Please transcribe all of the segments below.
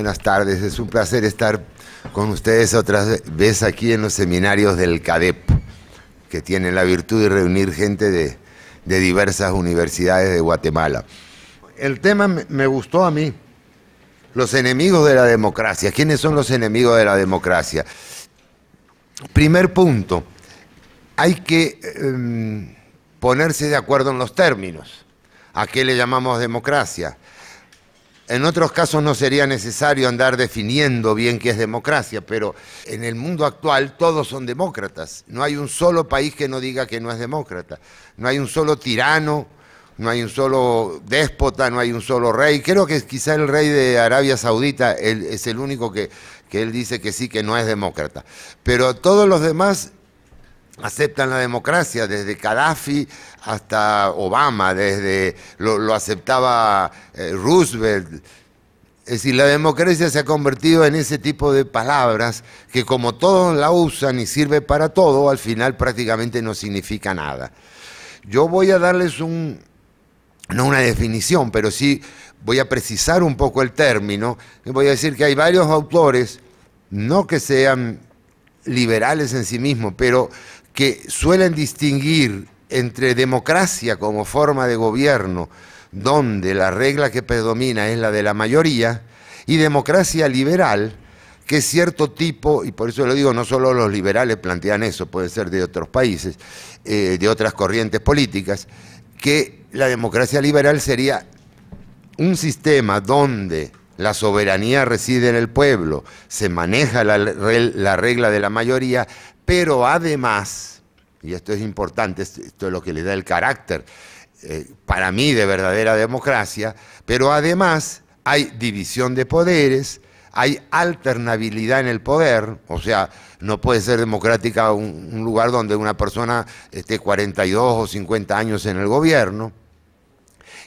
buenas tardes. Es un placer estar con ustedes otra vez aquí en los seminarios del CADEP, que tiene la virtud de reunir gente de, diversas universidades de Guatemala. El tema me gustó a mí, los enemigos de la democracia. ¿Quiénes son los enemigos de la democracia? Primer punto, hay que em, ponerse de acuerdo en los términos. ¿A qué le llamamos democracia? En otros casos no sería necesario andar definiendo bien qué es democracia, pero en el mundo actual todos son demócratas. No hay un solo país que no diga que no es demócrata. No hay un solo tirano, no hay un solo déspota, no hay un solo rey. Creo que quizá el rey de Arabia Saudita es el único que, que él dice que sí, que no es demócrata. Pero todos los demás aceptan la democracia, desde Gaddafi hasta Obama, desde lo, aceptaba eh, Roosevelt. Es decir, la democracia se ha convertido en ese tipo de palabras que como todos la usan y sirve para todo, al final prácticamente no significa nada. Yo voy a darles un, no una definición, pero sí voy a precisar un poco el término. Voy a decir que hay varios autores, no que sean liberales en sí mismos, pero que suelen distinguir entre democracia como forma de gobierno, donde la regla que predomina es la de la mayoría, y democracia liberal, que cierto tipo, y por eso lo digo, no solo los liberales plantean eso, puede ser de otros países, eh, de otras corrientes políticas, que la democracia liberal sería un sistema donde la soberanía reside en el pueblo, se maneja la, la regla de la mayoría, pero además, y esto es importante, esto es lo que le da el carácter eh, para mí de verdadera democracia, pero además hay división de poderes, hay alternabilidad en el poder, o sea, no puede ser democrática un, lugar donde una persona esté 42 o 50 años en el gobierno,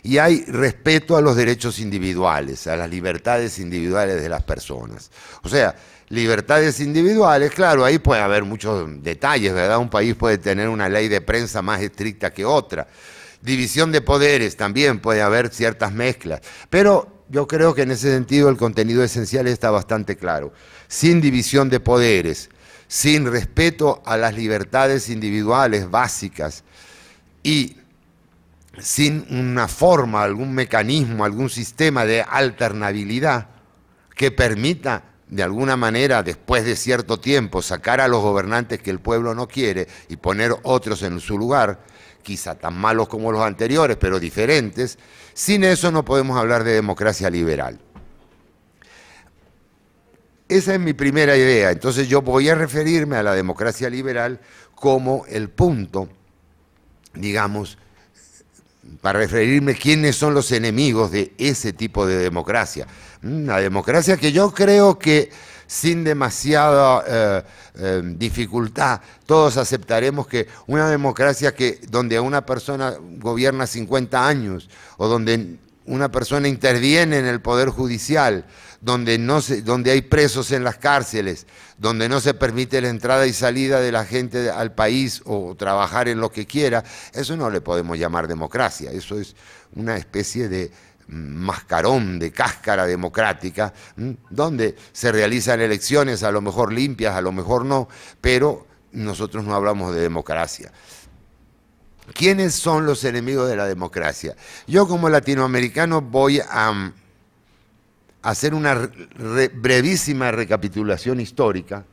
y hay respeto a los derechos individuales, a las libertades individuales de las personas. O sea, libertades individuales, claro, ahí puede haber muchos detalles, ¿verdad? Un país puede tener una ley de prensa más estricta que otra. División de poderes, también puede haber ciertas mezclas. Pero yo creo que en ese sentido el contenido esencial está bastante claro. Sin división de poderes, sin respeto a las libertades individuales básicas y sin una forma, algún mecanismo, algún sistema de alternabilidad que permita de alguna manera, después de cierto tiempo, sacar a los gobernantes que el pueblo no quiere y poner otros en su lugar, quizá tan malos como los anteriores, pero diferentes, sin eso no podemos hablar de democracia liberal. Esa es mi primera idea. Entonces yo voy a referirme a la democracia liberal como el punto, digamos, para referirme quiénes son los enemigos de ese tipo de democracia. Una mm, democracia que yo creo que sin demasiada eh, eh, dificultad todos aceptaremos que una democracia que donde una persona gobierna 50 años o donde una persona interviene en el poder judicial, donde, no donde hay presos en las cárceles, donde no se permite la entrada y salida de la gente al país o trabajar en lo que quiera, eso no le podemos llamar democracia, eso es una especie de mascarón de cáscara democrática, donde se realizan elecciones a lo mejor limpias, a lo mejor no, pero nosotros no hablamos de democracia. ¿Quiénes son los enemigos de la democracia? Yo como latinoamericano voy a mm, hacer una brevísima recapitulación histórica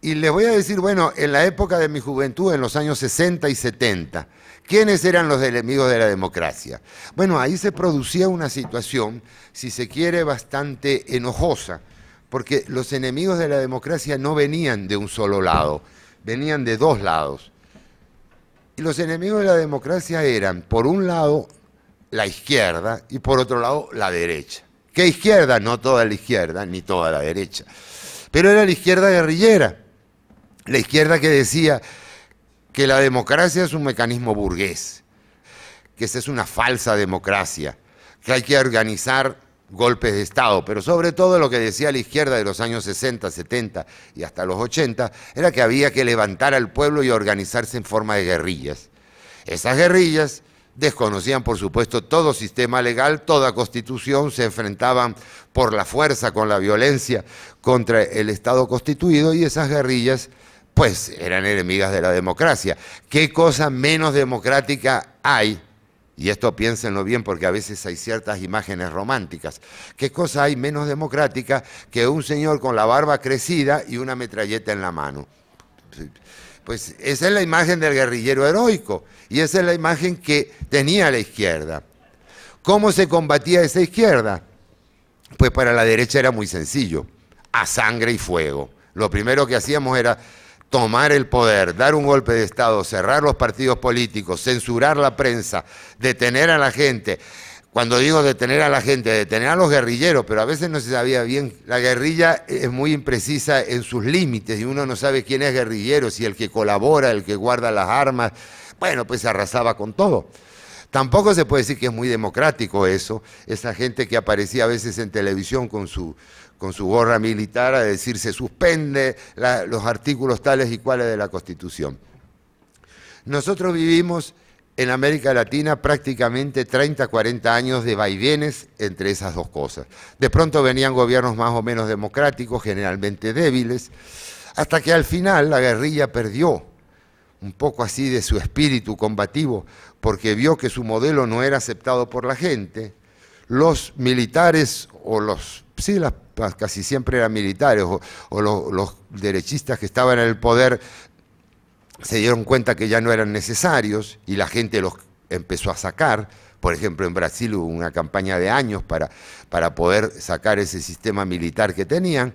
y les voy a decir, bueno, en la época de mi juventud, en los años 60 y 70, ¿Quiénes eran los enemigos de la democracia? Bueno, ahí se producía una situación, si se quiere, bastante enojosa, porque los enemigos de la democracia no venían de un solo lado, venían de dos lados. Y los enemigos de la democracia eran, por un lado, la izquierda y por otro lado, la derecha. ¿Qué izquierda? No toda la izquierda, ni toda la derecha. Pero era la izquierda guerrillera, la izquierda que decía, que la democracia es un mecanismo burgués, que esa es una falsa democracia, que hay que organizar golpes de Estado, pero sobre todo lo que decía la izquierda de los años 60, 70 y hasta los 80, era que había que levantar al pueblo y organizarse en forma de guerrillas. Esas guerrillas desconocían, por supuesto, todo sistema legal, toda constitución, se enfrentaban por la fuerza, con la violencia, contra el Estado constituido y esas guerrillas pues eran enemigas de la democracia. ¿Qué cosa menos democrática hay? Y esto piénsenlo bien porque a veces hay ciertas imágenes románticas. ¿Qué cosa hay menos democrática que un señor con la barba crecida y una metralleta en la mano? Pues esa es la imagen del guerrillero heroico y esa es la imagen que tenía la izquierda. ¿Cómo se combatía esa izquierda? Pues para la derecha era muy sencillo, a sangre y fuego. Lo primero que hacíamos era tomar el poder, dar un golpe de Estado, cerrar los partidos políticos, censurar la prensa, detener a la gente. Cuando digo detener a la gente, detener a los guerrilleros, pero a veces no se sabía bien. La guerrilla es muy imprecisa en sus límites y uno no sabe quién es guerrillero, si el que colabora, el que guarda las armas. Bueno, pues se arrasaba con todo. Tampoco se puede decir que es muy democrático eso, esa gente que aparecía a veces en televisión con su, con su gorra militar a decir se suspende los artículos tales y cuales de la Constitución. Nosotros vivimos en América Latina prácticamente 30, 40 años de vaivenes entre esas dos cosas. De pronto venían gobiernos más o menos democráticos, generalmente débiles, hasta que al final la guerrilla perdió un poco así de su espíritu combativo, porque vio que su modelo no era aceptado por la gente. Los militares o los, sí, las casi siempre eran militares, o, los, derechistas que estaban en el poder se dieron cuenta que ya no eran necesarios y la gente los empezó a sacar. Por ejemplo, en Brasil hubo una campaña de años para, para poder sacar ese sistema militar que tenían.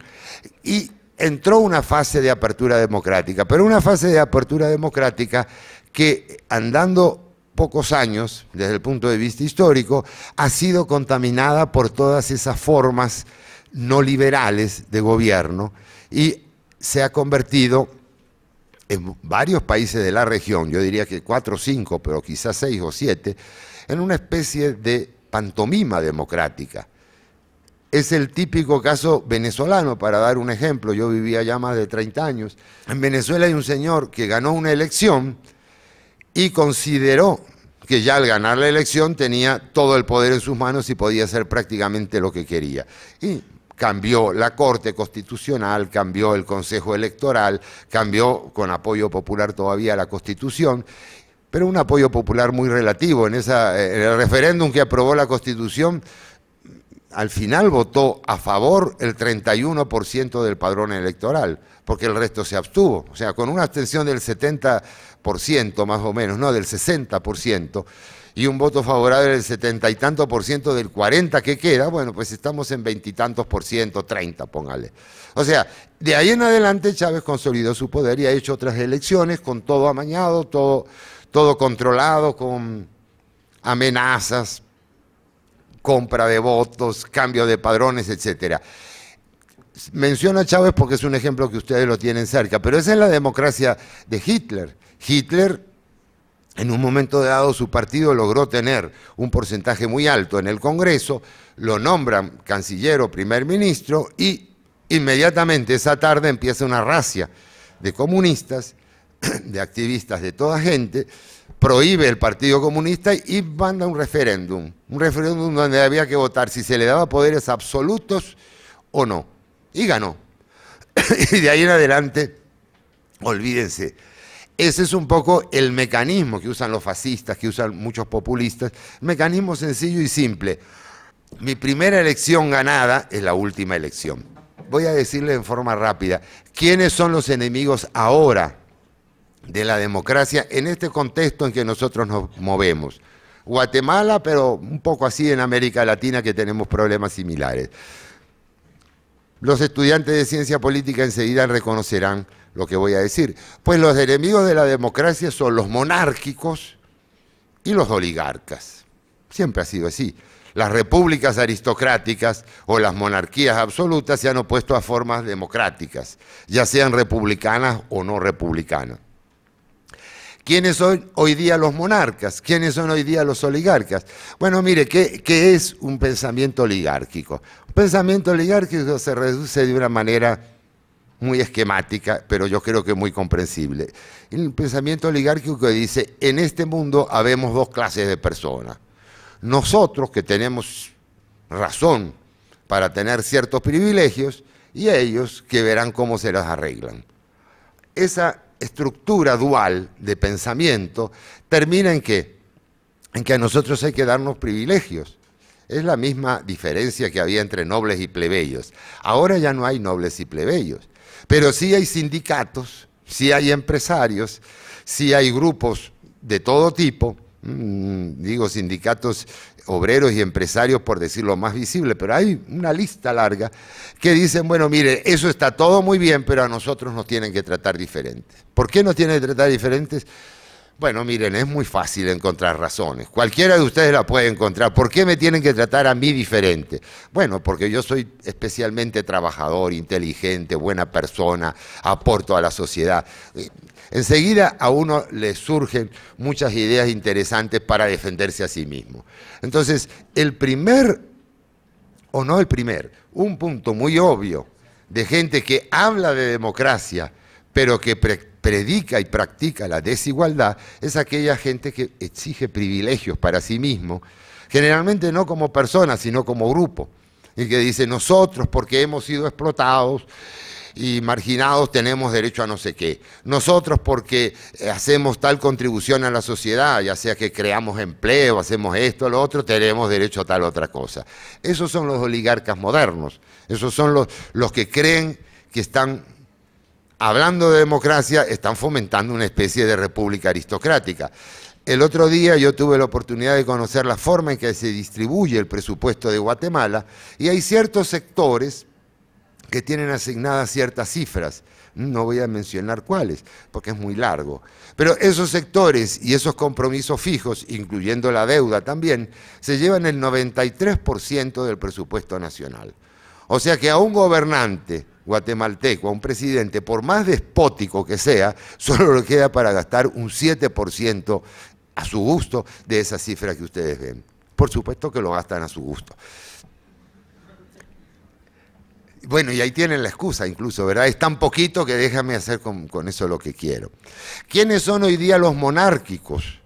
Y entró una fase de apertura democrática, pero una fase de apertura democrática que andando pocos años, desde el punto de vista histórico, ha sido contaminada por todas esas formas no liberales de gobierno y se ha convertido en varios países de la región, yo diría que cuatro o cinco, pero quizás seis o siete, en una especie de pantomima democrática. Es el típico caso venezolano, para dar un ejemplo, yo vivía ya más de 30 años. En Venezuela hay un señor que ganó una elección y consideró que ya al ganar la elección tenía todo el poder en sus manos y podía hacer prácticamente lo que quería. Y cambió la Corte Constitucional, cambió el Consejo Electoral, cambió con apoyo popular todavía la Constitución, pero un apoyo popular muy relativo. En, el referéndum que aprobó la Constitución, al final votó a favor el 31% del padrón electoral, porque el resto se abstuvo. O sea, con una abstención del 70% más o menos, no, del 60% y un voto favorable del setenta y tanto por ciento del 40 que queda, bueno, pues estamos en veintitantos por ciento, treinta, póngale. O sea, de ahí en adelante Chávez consolidó su poder y ha hecho otras elecciones con todo amañado, todo, todo controlado, con amenazas, compra de votos, cambio de padrones, etcétera. Menciona a Chávez porque es un ejemplo que ustedes lo tienen cerca, pero esa es la democracia de Hitler. Hitler en un momento dado su partido logró tener un porcentaje muy alto en el Congreso, lo nombran canciller o primer ministro y inmediatamente esa tarde empieza una racia de comunistas, de activistas de toda gente, prohíbe el Partido Comunista y manda un referéndum, un referéndum donde había que votar si se le daba poderes absolutos o no. Y ganó. y de ahí en adelante, olvídense, ese es un poco el mecanismo que usan los fascistas, que usan muchos populistas, mecanismo sencillo y simple. Mi primera elección ganada es la última elección. Voy a decirle en forma rápida, ¿quiénes son los enemigos ahora de la democracia en este contexto en que nosotros nos movemos? Guatemala, pero un poco así en América Latina que tenemos problemas similares. Los estudiantes de ciencia política enseguida reconocerán lo que voy a decir. Pues los enemigos de la democracia son los monárquicos y los oligarcas. Siempre ha sido así. Las repúblicas aristocráticas o las monarquías absolutas se han opuesto a formas democráticas, ya sean republicanas o no republicanas. ¿Quiénes son hoy día los monarcas? ¿Quiénes son hoy día los oligarcas? Bueno, mire, ¿qué, qué es un pensamiento oligárquico? Un pensamiento oligárquico se reduce de una manera muy esquemática, pero yo creo que muy comprensible. El pensamiento oligárquico dice, en este mundo habemos dos clases de personas. Nosotros que tenemos razón para tener ciertos privilegios y ellos que verán cómo se las arreglan. Esa estructura dual de pensamiento termina en que, en que a nosotros hay que darnos privilegios. Es la misma diferencia que había entre nobles y plebeyos. Ahora ya no hay nobles y plebeyos. Pero sí hay sindicatos, sí hay empresarios, sí hay grupos de todo tipo, mm, digo sindicatos obreros y empresarios por decirlo más visible, pero hay una lista larga que dicen, bueno, mire, eso está todo muy bien, pero a nosotros nos tienen que tratar diferentes. ¿Por qué nos tienen que tratar diferentes? Bueno, miren, es muy fácil encontrar razones. Cualquiera de ustedes la puede encontrar. ¿Por qué me tienen que tratar a mí diferente? Bueno, porque yo soy especialmente trabajador, inteligente, buena persona, aporto a la sociedad. Enseguida a uno le surgen muchas ideas interesantes para defenderse a sí mismo. Entonces, el primer, o no el primer, un punto muy obvio de gente que habla de democracia, pero que predica y practica la desigualdad es aquella gente que exige privilegios para sí mismo, generalmente no como persona, sino como grupo, y que dice nosotros porque hemos sido explotados y marginados tenemos derecho a no sé qué. Nosotros porque eh, hacemos tal contribución a la sociedad, ya sea que creamos empleo, hacemos esto, lo otro, tenemos derecho a tal otra cosa. Esos son los oligarcas modernos, esos son los, los que creen que están hablando de democracia, están fomentando una especie de república aristocrática. El otro día yo tuve la oportunidad de conocer la forma en que se distribuye el presupuesto de Guatemala y hay ciertos sectores que tienen asignadas ciertas cifras. No voy a mencionar cuáles, porque es muy largo. Pero esos sectores y esos compromisos fijos, incluyendo la deuda también, se llevan el 93% del presupuesto nacional. O sea que a un gobernante guatemalteco, a un presidente, por más despótico que sea, solo le queda para gastar un 7% a su gusto de esa cifra que ustedes ven. Por supuesto que lo gastan a su gusto. Bueno, y ahí tienen la excusa incluso, ¿verdad? Es tan poquito que déjame hacer con, con eso lo que quiero. ¿Quiénes son hoy día los monárquicos?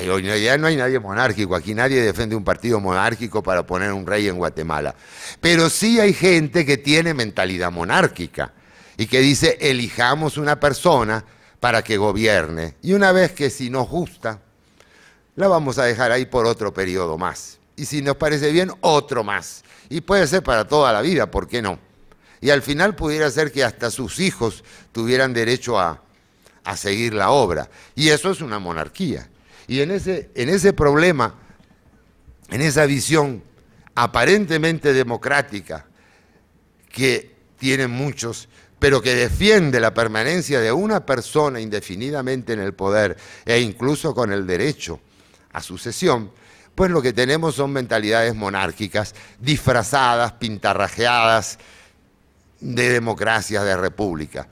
Ya no hay nadie monárquico, aquí nadie defiende un partido monárquico para poner un rey en Guatemala. Pero sí hay gente que tiene mentalidad monárquica y que dice, elijamos una persona para que gobierne. Y una vez que si nos gusta, la vamos a dejar ahí por otro periodo más. Y si nos parece bien, otro más. Y puede ser para toda la vida, ¿por qué no? Y al final pudiera ser que hasta sus hijos tuvieran derecho a seguir la obra. Y eso es una monarquía. Y en ese, en ese problema, en esa visión aparentemente democrática que tienen muchos, pero que defiende la permanencia de una persona indefinidamente en el poder e incluso con el derecho a sucesión, pues lo que tenemos son mentalidades monárquicas, disfrazadas, pintarrajeadas de democracias, de república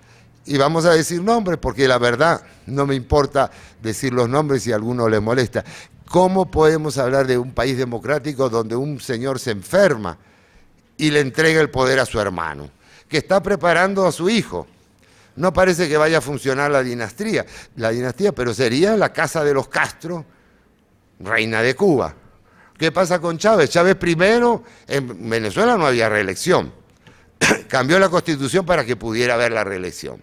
y vamos a decir nombres, porque la verdad no me importa decir los nombres si a alguno le molesta. ¿Cómo podemos hablar de un país democrático donde un señor se enferma y le entrega el poder a su hermano, que está preparando a su hijo? No parece que vaya a funcionar la dinastía, la dinastía, pero sería la casa de los Castro, reina de Cuba. ¿Qué pasa con Chávez? Chávez primero, en Venezuela no había reelección. Cambió la constitución para que pudiera haber la reelección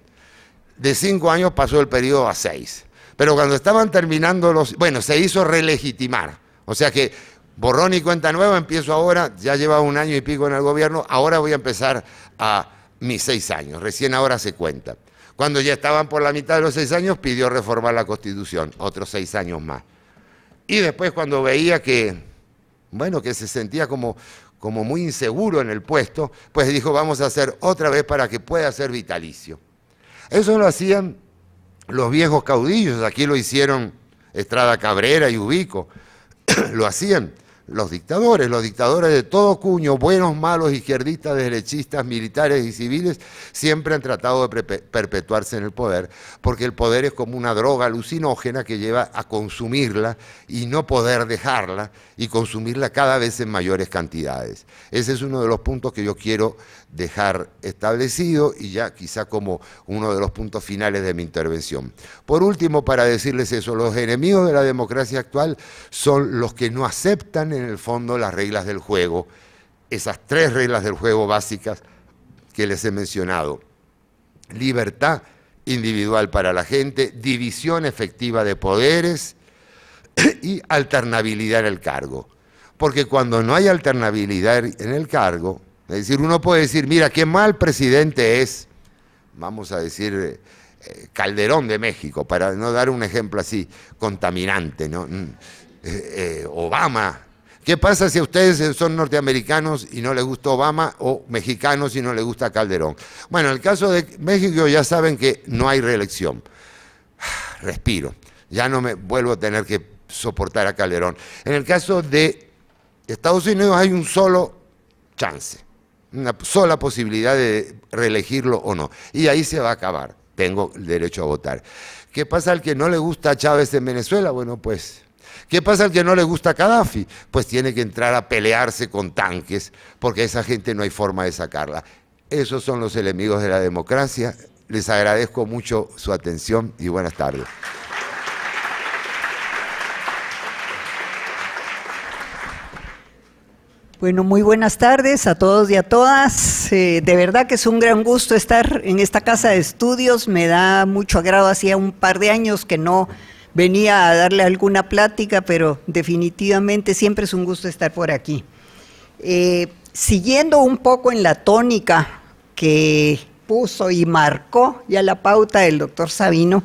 de cinco años pasó el periodo a seis. Pero cuando estaban terminando los... Bueno, se hizo relegitimar. O sea que borrón y cuenta nueva, empiezo ahora, ya lleva un año y pico en el gobierno, ahora voy a empezar a mis seis años, recién ahora se cuenta. Cuando ya estaban por la mitad de los seis años, pidió reformar la Constitución, otros seis años más. Y después cuando veía que, bueno, que se sentía como, como muy inseguro en el puesto, pues dijo, vamos a hacer otra vez para que pueda ser vitalicio. Eso lo hacían los viejos caudillos, aquí lo hicieron Estrada Cabrera y Ubico, lo hacían los dictadores, los dictadores de todo cuño, buenos, malos, izquierdistas, derechistas, militares y civiles, siempre han tratado de perpetuarse en el poder, porque el poder es como una droga alucinógena que lleva a consumirla y no poder dejarla y consumirla cada vez en mayores cantidades. Ese es uno de los puntos que yo quiero dejar establecido y ya quizá como uno de los puntos finales de mi intervención. Por último, para decirles eso, los enemigos de la democracia actual son los que no aceptan en el fondo las reglas del juego, esas tres reglas del juego básicas que les he mencionado. Libertad individual para la gente, división efectiva de poderes y alternabilidad en el cargo. Porque cuando no hay alternabilidad en el cargo, es decir, uno puede decir, mira, qué mal presidente es, vamos a decir, eh, eh, Calderón de México, para no dar un ejemplo así, contaminante, ¿no? Mm, eh, Obama. ¿Qué pasa si ustedes son norteamericanos y no les gusta Obama o mexicanos y no les gusta Calderón? Bueno, en el caso de México ya saben que no hay reelección. Respiro. Ya no me vuelvo a tener que soportar a Calderón. En el caso de Estados Unidos hay un solo chance una sola posibilidad de reelegirlo o no. Y ahí se va a acabar. Tengo el derecho a votar. ¿Qué pasa al que no le gusta a Chávez en Venezuela? Bueno, pues. ¿Qué pasa al que no le gusta a Gaddafi? Pues tiene que entrar a pelearse con tanques, porque a esa gente no hay forma de sacarla. Esos son los enemigos de la democracia. Les agradezco mucho su atención y buenas tardes. Bueno, muy buenas tardes a todos y a todas. Eh, de verdad que es un gran gusto estar en esta casa de estudios. Me da mucho agrado. Hacía un par de años que no venía a darle alguna plática, pero definitivamente siempre es un gusto estar por aquí. Eh, siguiendo un poco en la tónica que puso y marcó ya la pauta del doctor Sabino,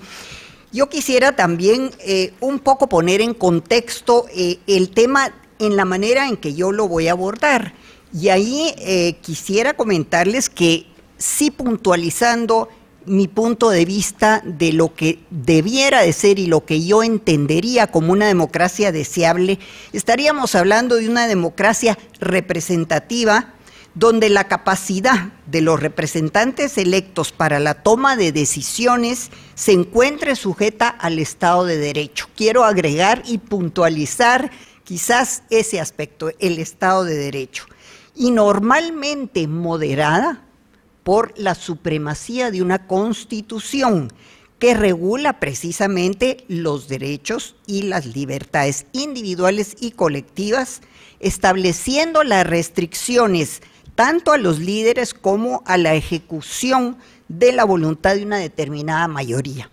yo quisiera también eh, un poco poner en contexto el tema en la manera en que yo lo voy a abordar. Y ahí eh, quisiera comentarles que si puntualizando mi punto de vista de lo que debiera de ser y lo que yo entendería como una democracia deseable, estaríamos hablando de una democracia representativa donde la capacidad de los representantes electos para la toma de decisiones se encuentre sujeta al Estado de Derecho. Quiero agregar y puntualizar Quizás ese aspecto, el Estado de Derecho. Y normalmente moderada por la supremacía de una constitución que regula precisamente los derechos y las libertades individuales y colectivas, estableciendo las restricciones tanto a los líderes como a la ejecución de la voluntad de una determinada mayoría.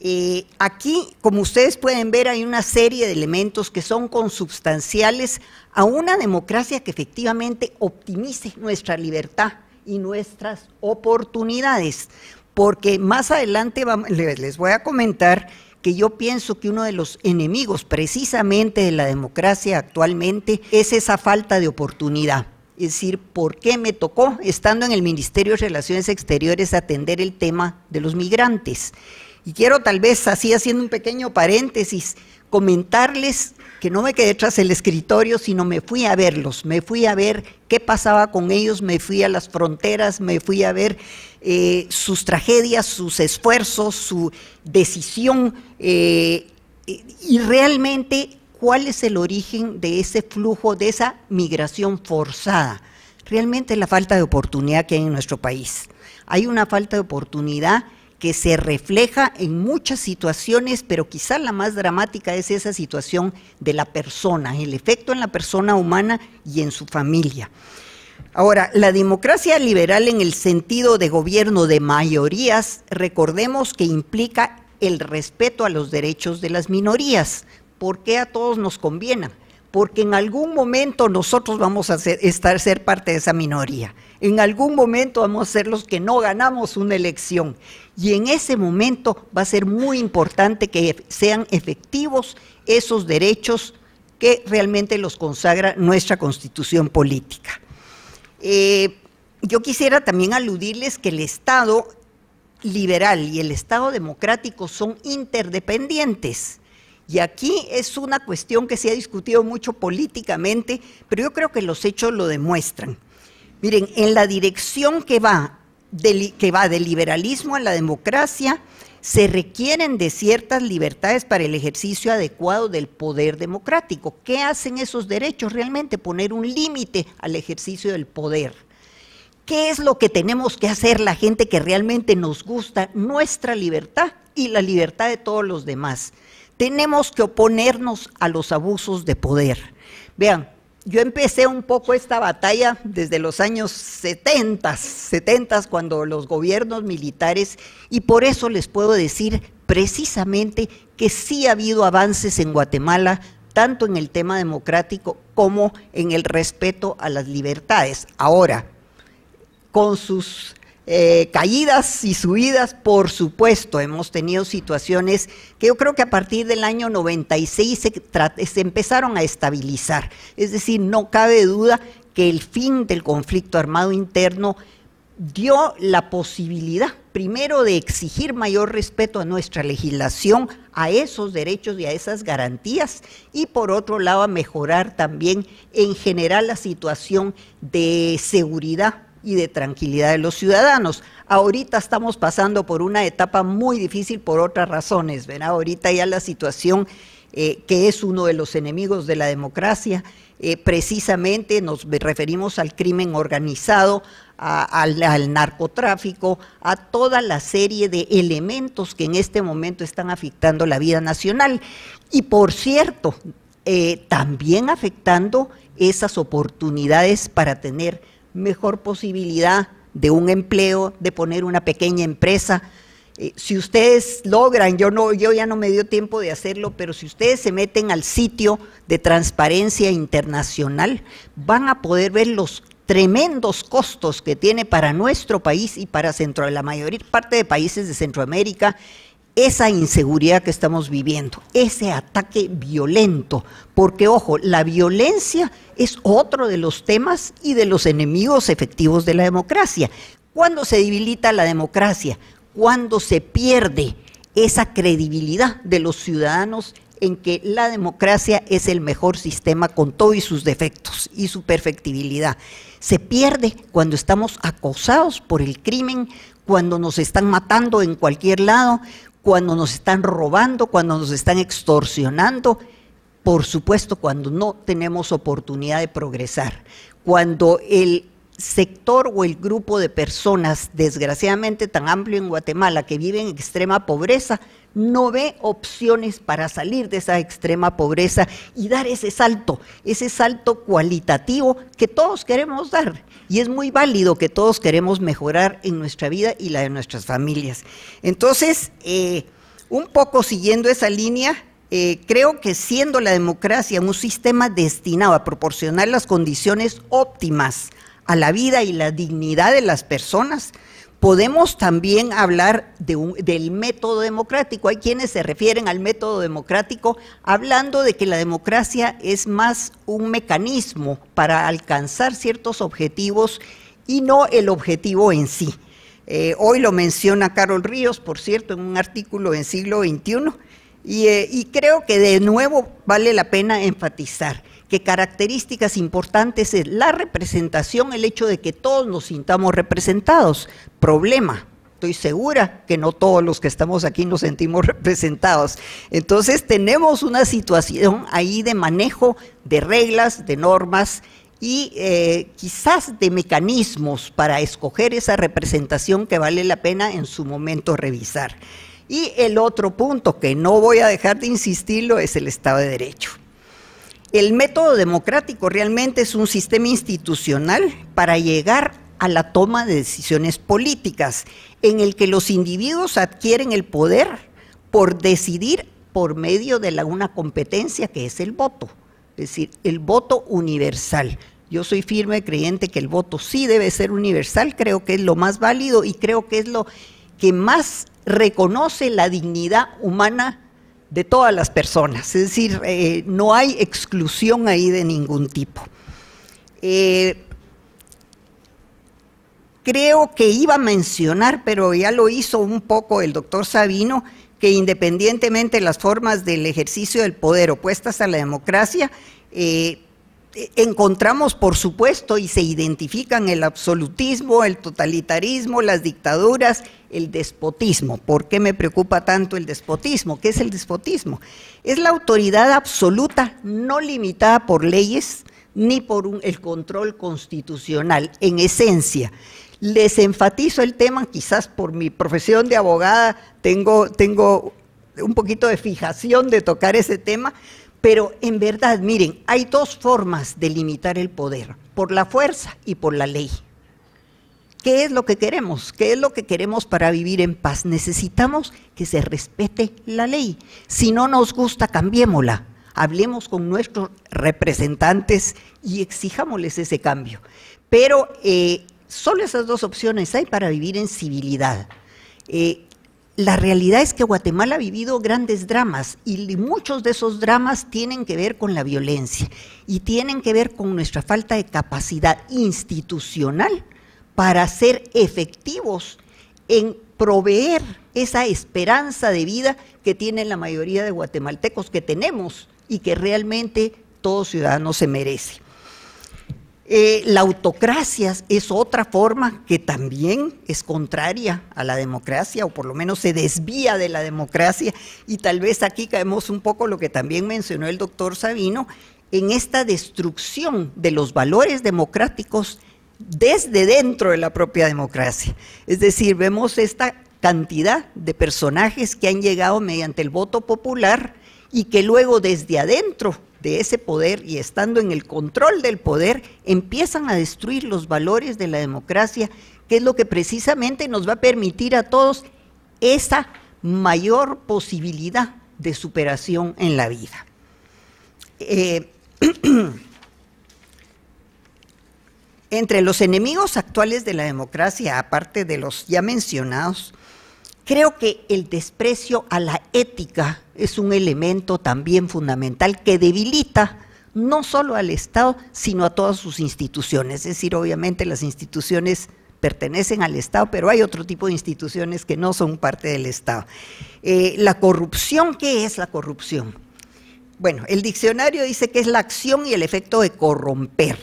Eh, aquí, como ustedes pueden ver, hay una serie de elementos que son consubstanciales a una democracia que efectivamente optimice nuestra libertad y nuestras oportunidades, porque más adelante les voy a comentar que yo pienso que uno de los enemigos precisamente de la democracia actualmente es esa falta de oportunidad. Es decir, ¿por qué me tocó, estando en el Ministerio de Relaciones Exteriores, atender el tema de los migrantes? Y quiero tal vez, así haciendo un pequeño paréntesis, comentarles que no me quedé tras el escritorio, sino me fui a verlos, me fui a ver qué pasaba con ellos, me fui a las fronteras, me fui a ver eh, sus tragedias, sus esfuerzos, su decisión eh, y realmente cuál es el origen de ese flujo, de esa migración forzada. Realmente la falta de oportunidad que hay en nuestro país. Hay una falta de oportunidad que se refleja en muchas situaciones, pero quizá la más dramática es esa situación de la persona, el efecto en la persona humana y en su familia. Ahora, la democracia liberal en el sentido de gobierno de mayorías, recordemos que implica el respeto a los derechos de las minorías. porque a todos nos conviene? porque en algún momento nosotros vamos a ser, ser parte de esa minoría. En algún momento vamos a ser los que no ganamos una elección. Y en ese momento va a ser muy importante que sean efectivos esos derechos que realmente los consagra nuestra constitución política. Eh, yo quisiera también aludirles que el Estado liberal y el Estado democrático son interdependientes. Y aquí es una cuestión que se ha discutido mucho políticamente, pero yo creo que los hechos lo demuestran. Miren, en la dirección que va, del, que va del liberalismo a la democracia, se requieren de ciertas libertades para el ejercicio adecuado del poder democrático. ¿Qué hacen esos derechos realmente? Poner un límite al ejercicio del poder. ¿Qué es lo que tenemos que hacer la gente que realmente nos gusta? Nuestra libertad y la libertad de todos los demás tenemos que oponernos a los abusos de poder. Vean, yo empecé un poco esta batalla desde los años 70, 70 cuando los gobiernos militares, y por eso les puedo decir precisamente que sí ha habido avances en Guatemala, tanto en el tema democrático como en el respeto a las libertades. Ahora, con sus eh, caídas y subidas, por supuesto, hemos tenido situaciones que yo creo que a partir del año 96 se, se empezaron a estabilizar. Es decir, no cabe duda que el fin del conflicto armado interno dio la posibilidad, primero, de exigir mayor respeto a nuestra legislación, a esos derechos y a esas garantías, y por otro lado, a mejorar también en general la situación de seguridad y de tranquilidad de los ciudadanos. Ahorita estamos pasando por una etapa muy difícil por otras razones, ¿verdad? Ahorita ya la situación eh, que es uno de los enemigos de la democracia, eh, precisamente nos referimos al crimen organizado, al, narcotráfico, a toda la serie de elementos que en este momento están afectando la vida nacional. Y por cierto, eh, también afectando esas oportunidades para tener mejor posibilidad de un empleo, de poner una pequeña empresa. Eh, si ustedes logran, yo, no, yo ya no me dio tiempo de hacerlo, pero si ustedes se meten al sitio de Transparencia Internacional, van a poder ver los tremendos costos que tiene para nuestro país y para la mayoría, parte de países de Centroamérica esa inseguridad que estamos viviendo, ese ataque violento, porque ojo, la violencia es otro de los temas y de los enemigos efectivos de la democracia. ¿Cuándo se debilita la democracia? Cuando se pierde esa credibilidad de los ciudadanos en que la democracia es el mejor sistema con todos sus defectos y su perfectibilidad. Se pierde cuando estamos acosados por el crimen, cuando nos están matando en cualquier lado, cuando nos están robando, cuando nos están extorsionando, por supuesto cuando no tenemos oportunidad de progresar, cuando el sector o el grupo de personas, desgraciadamente tan amplio en Guatemala, que vive en extrema pobreza, no ve opciones para salir de esa extrema pobreza y dar ese salto, ese salto cualitativo que todos queremos dar. Y es muy válido que todos queremos mejorar en nuestra vida y la de nuestras familias. Entonces, eh, un poco siguiendo esa línea, eh, creo que siendo la democracia un sistema destinado a proporcionar las condiciones óptimas a la vida y la dignidad de las personas, podemos también hablar de un, del método democrático. Hay quienes se refieren al método democrático hablando de que la democracia es más un mecanismo para alcanzar ciertos objetivos y no el objetivo en sí. Eh, hoy lo menciona Carol Ríos, por cierto, en un artículo en siglo XXI, y, eh, y creo que de nuevo vale la pena enfatizar. ¿Qué características importantes es la representación, el hecho de que todos nos sintamos representados. Problema, estoy segura que no todos los que estamos aquí nos sentimos representados. Entonces tenemos una situación ahí de manejo de reglas, de normas y eh, quizás de mecanismos para escoger esa representación que vale la pena en su momento revisar. Y el otro punto que no voy a dejar de insistirlo es el Estado de Derecho. El método democrático realmente es un sistema institucional para llegar a la toma de decisiones políticas, en el que los individuos adquieren el poder por decidir por medio de la, una competencia que es el voto, es decir, el voto universal. Yo soy firme creyente que el voto sí debe ser universal, creo que es lo más válido y creo que es lo que más reconoce la dignidad humana de todas las personas, es decir, eh, no hay exclusión ahí de ningún tipo. Eh, creo que iba a mencionar, pero ya lo hizo un poco el doctor Sabino, que independientemente de las formas del ejercicio del poder opuestas a la democracia, eh, encontramos, por supuesto, y se identifican el absolutismo, el totalitarismo, las dictaduras, el despotismo. ¿Por qué me preocupa tanto el despotismo? ¿Qué es el despotismo? Es la autoridad absoluta, no limitada por leyes ni por un, el control constitucional, en esencia. Les enfatizo el tema, quizás por mi profesión de abogada tengo, tengo un poquito de fijación de tocar ese tema, pero en verdad, miren, hay dos formas de limitar el poder, por la fuerza y por la ley. ¿Qué es lo que queremos? ¿Qué es lo que queremos para vivir en paz? Necesitamos que se respete la ley. Si no nos gusta, cambiémosla. Hablemos con nuestros representantes y exijámosles ese cambio. Pero eh, solo esas dos opciones hay para vivir en civilidad. Eh, la realidad es que Guatemala ha vivido grandes dramas y muchos de esos dramas tienen que ver con la violencia y tienen que ver con nuestra falta de capacidad institucional para ser efectivos en proveer esa esperanza de vida que tiene la mayoría de guatemaltecos que tenemos y que realmente todo ciudadano se merece. Eh, la autocracia es otra forma que también es contraria a la democracia, o por lo menos se desvía de la democracia, y tal vez aquí caemos un poco lo que también mencionó el doctor Sabino, en esta destrucción de los valores democráticos desde dentro de la propia democracia. Es decir, vemos esta cantidad de personajes que han llegado mediante el voto popular y que luego desde adentro de ese poder y estando en el control del poder, empiezan a destruir los valores de la democracia, que es lo que precisamente nos va a permitir a todos esa mayor posibilidad de superación en la vida. Eh, entre los enemigos actuales de la democracia, aparte de los ya mencionados, Creo que el desprecio a la ética es un elemento también fundamental que debilita no solo al Estado, sino a todas sus instituciones. Es decir, obviamente las instituciones pertenecen al Estado, pero hay otro tipo de instituciones que no son parte del Estado. Eh, la corrupción, ¿qué es la corrupción? Bueno, el diccionario dice que es la acción y el efecto de corromper.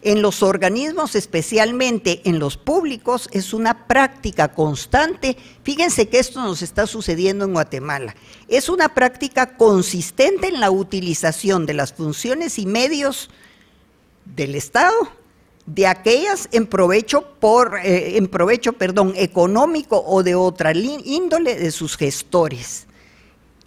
En los organismos, especialmente en los públicos, es una práctica constante. Fíjense que esto nos está sucediendo en Guatemala. Es una práctica consistente en la utilización de las funciones y medios del Estado, de aquellas en provecho, eh, en provecho perdón, económico o de otra índole de sus gestores.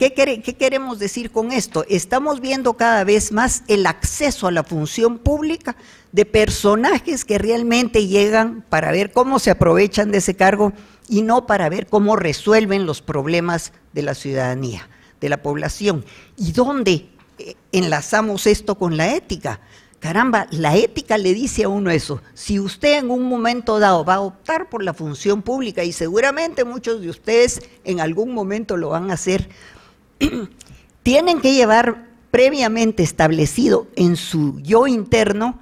¿Qué, queremos decir con esto? Estamos viendo cada vez más el acceso a la función pública de personajes que realmente llegan para ver cómo se aprovechan de ese cargo y no para ver cómo resuelven los problemas de la ciudadanía, de la población. ¿Y dónde eh, enlazamos esto con la ética? Caramba, la ética le dice a uno eso. Si usted en un momento dado va a optar por la función pública, y seguramente muchos de ustedes en algún momento lo van a hacer, tienen que llevar previamente establecido en su yo interno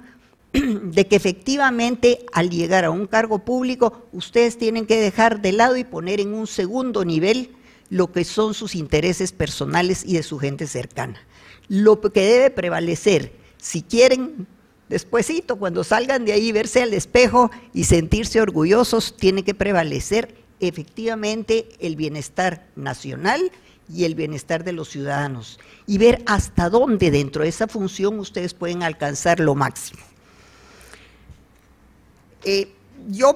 de que efectivamente al llegar a un cargo público ustedes tienen que dejar de lado y poner en un segundo nivel lo que son sus intereses personales y de su gente cercana. Lo que debe prevalecer, si quieren despuésito, cuando salgan de ahí, verse al espejo y sentirse orgullosos, tiene que prevalecer efectivamente el bienestar nacional y el bienestar de los ciudadanos y ver hasta dónde dentro de esa función ustedes pueden alcanzar lo máximo. Eh, yo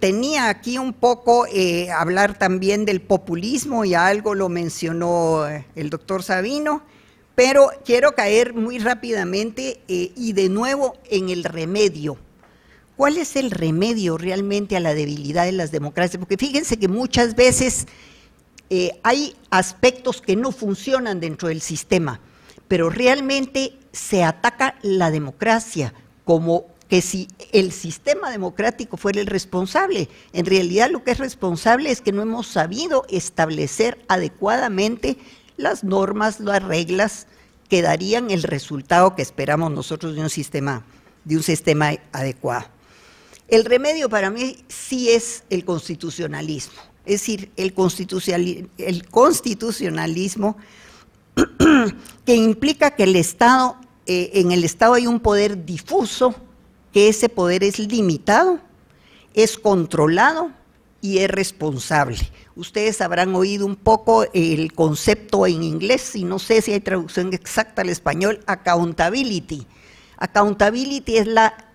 tenía aquí un poco eh, hablar también del populismo, y algo lo mencionó eh, el doctor Sabino, pero quiero caer muy rápidamente y de nuevo en el remedio. ¿Cuál es el remedio realmente a la debilidad de las democracias? Porque fíjense que muchas veces eh, hay aspectos que no funcionan dentro del sistema, pero realmente se ataca la democracia como que si el sistema democrático fuera el responsable. En realidad lo que es responsable es que no hemos sabido establecer adecuadamente las normas, las reglas que darían el resultado que esperamos nosotros de un sistema, de un sistema adecuado. El remedio para mí sí es el constitucionalismo. Es decir, el, constitucionalismo que implica que el Estado, eh, en el Estado hay un poder difuso, que ese poder es limitado, es controlado y es responsable. Ustedes habrán oído un poco el concepto en inglés, y no sé si hay traducción exacta al español, accountability. Accountability es la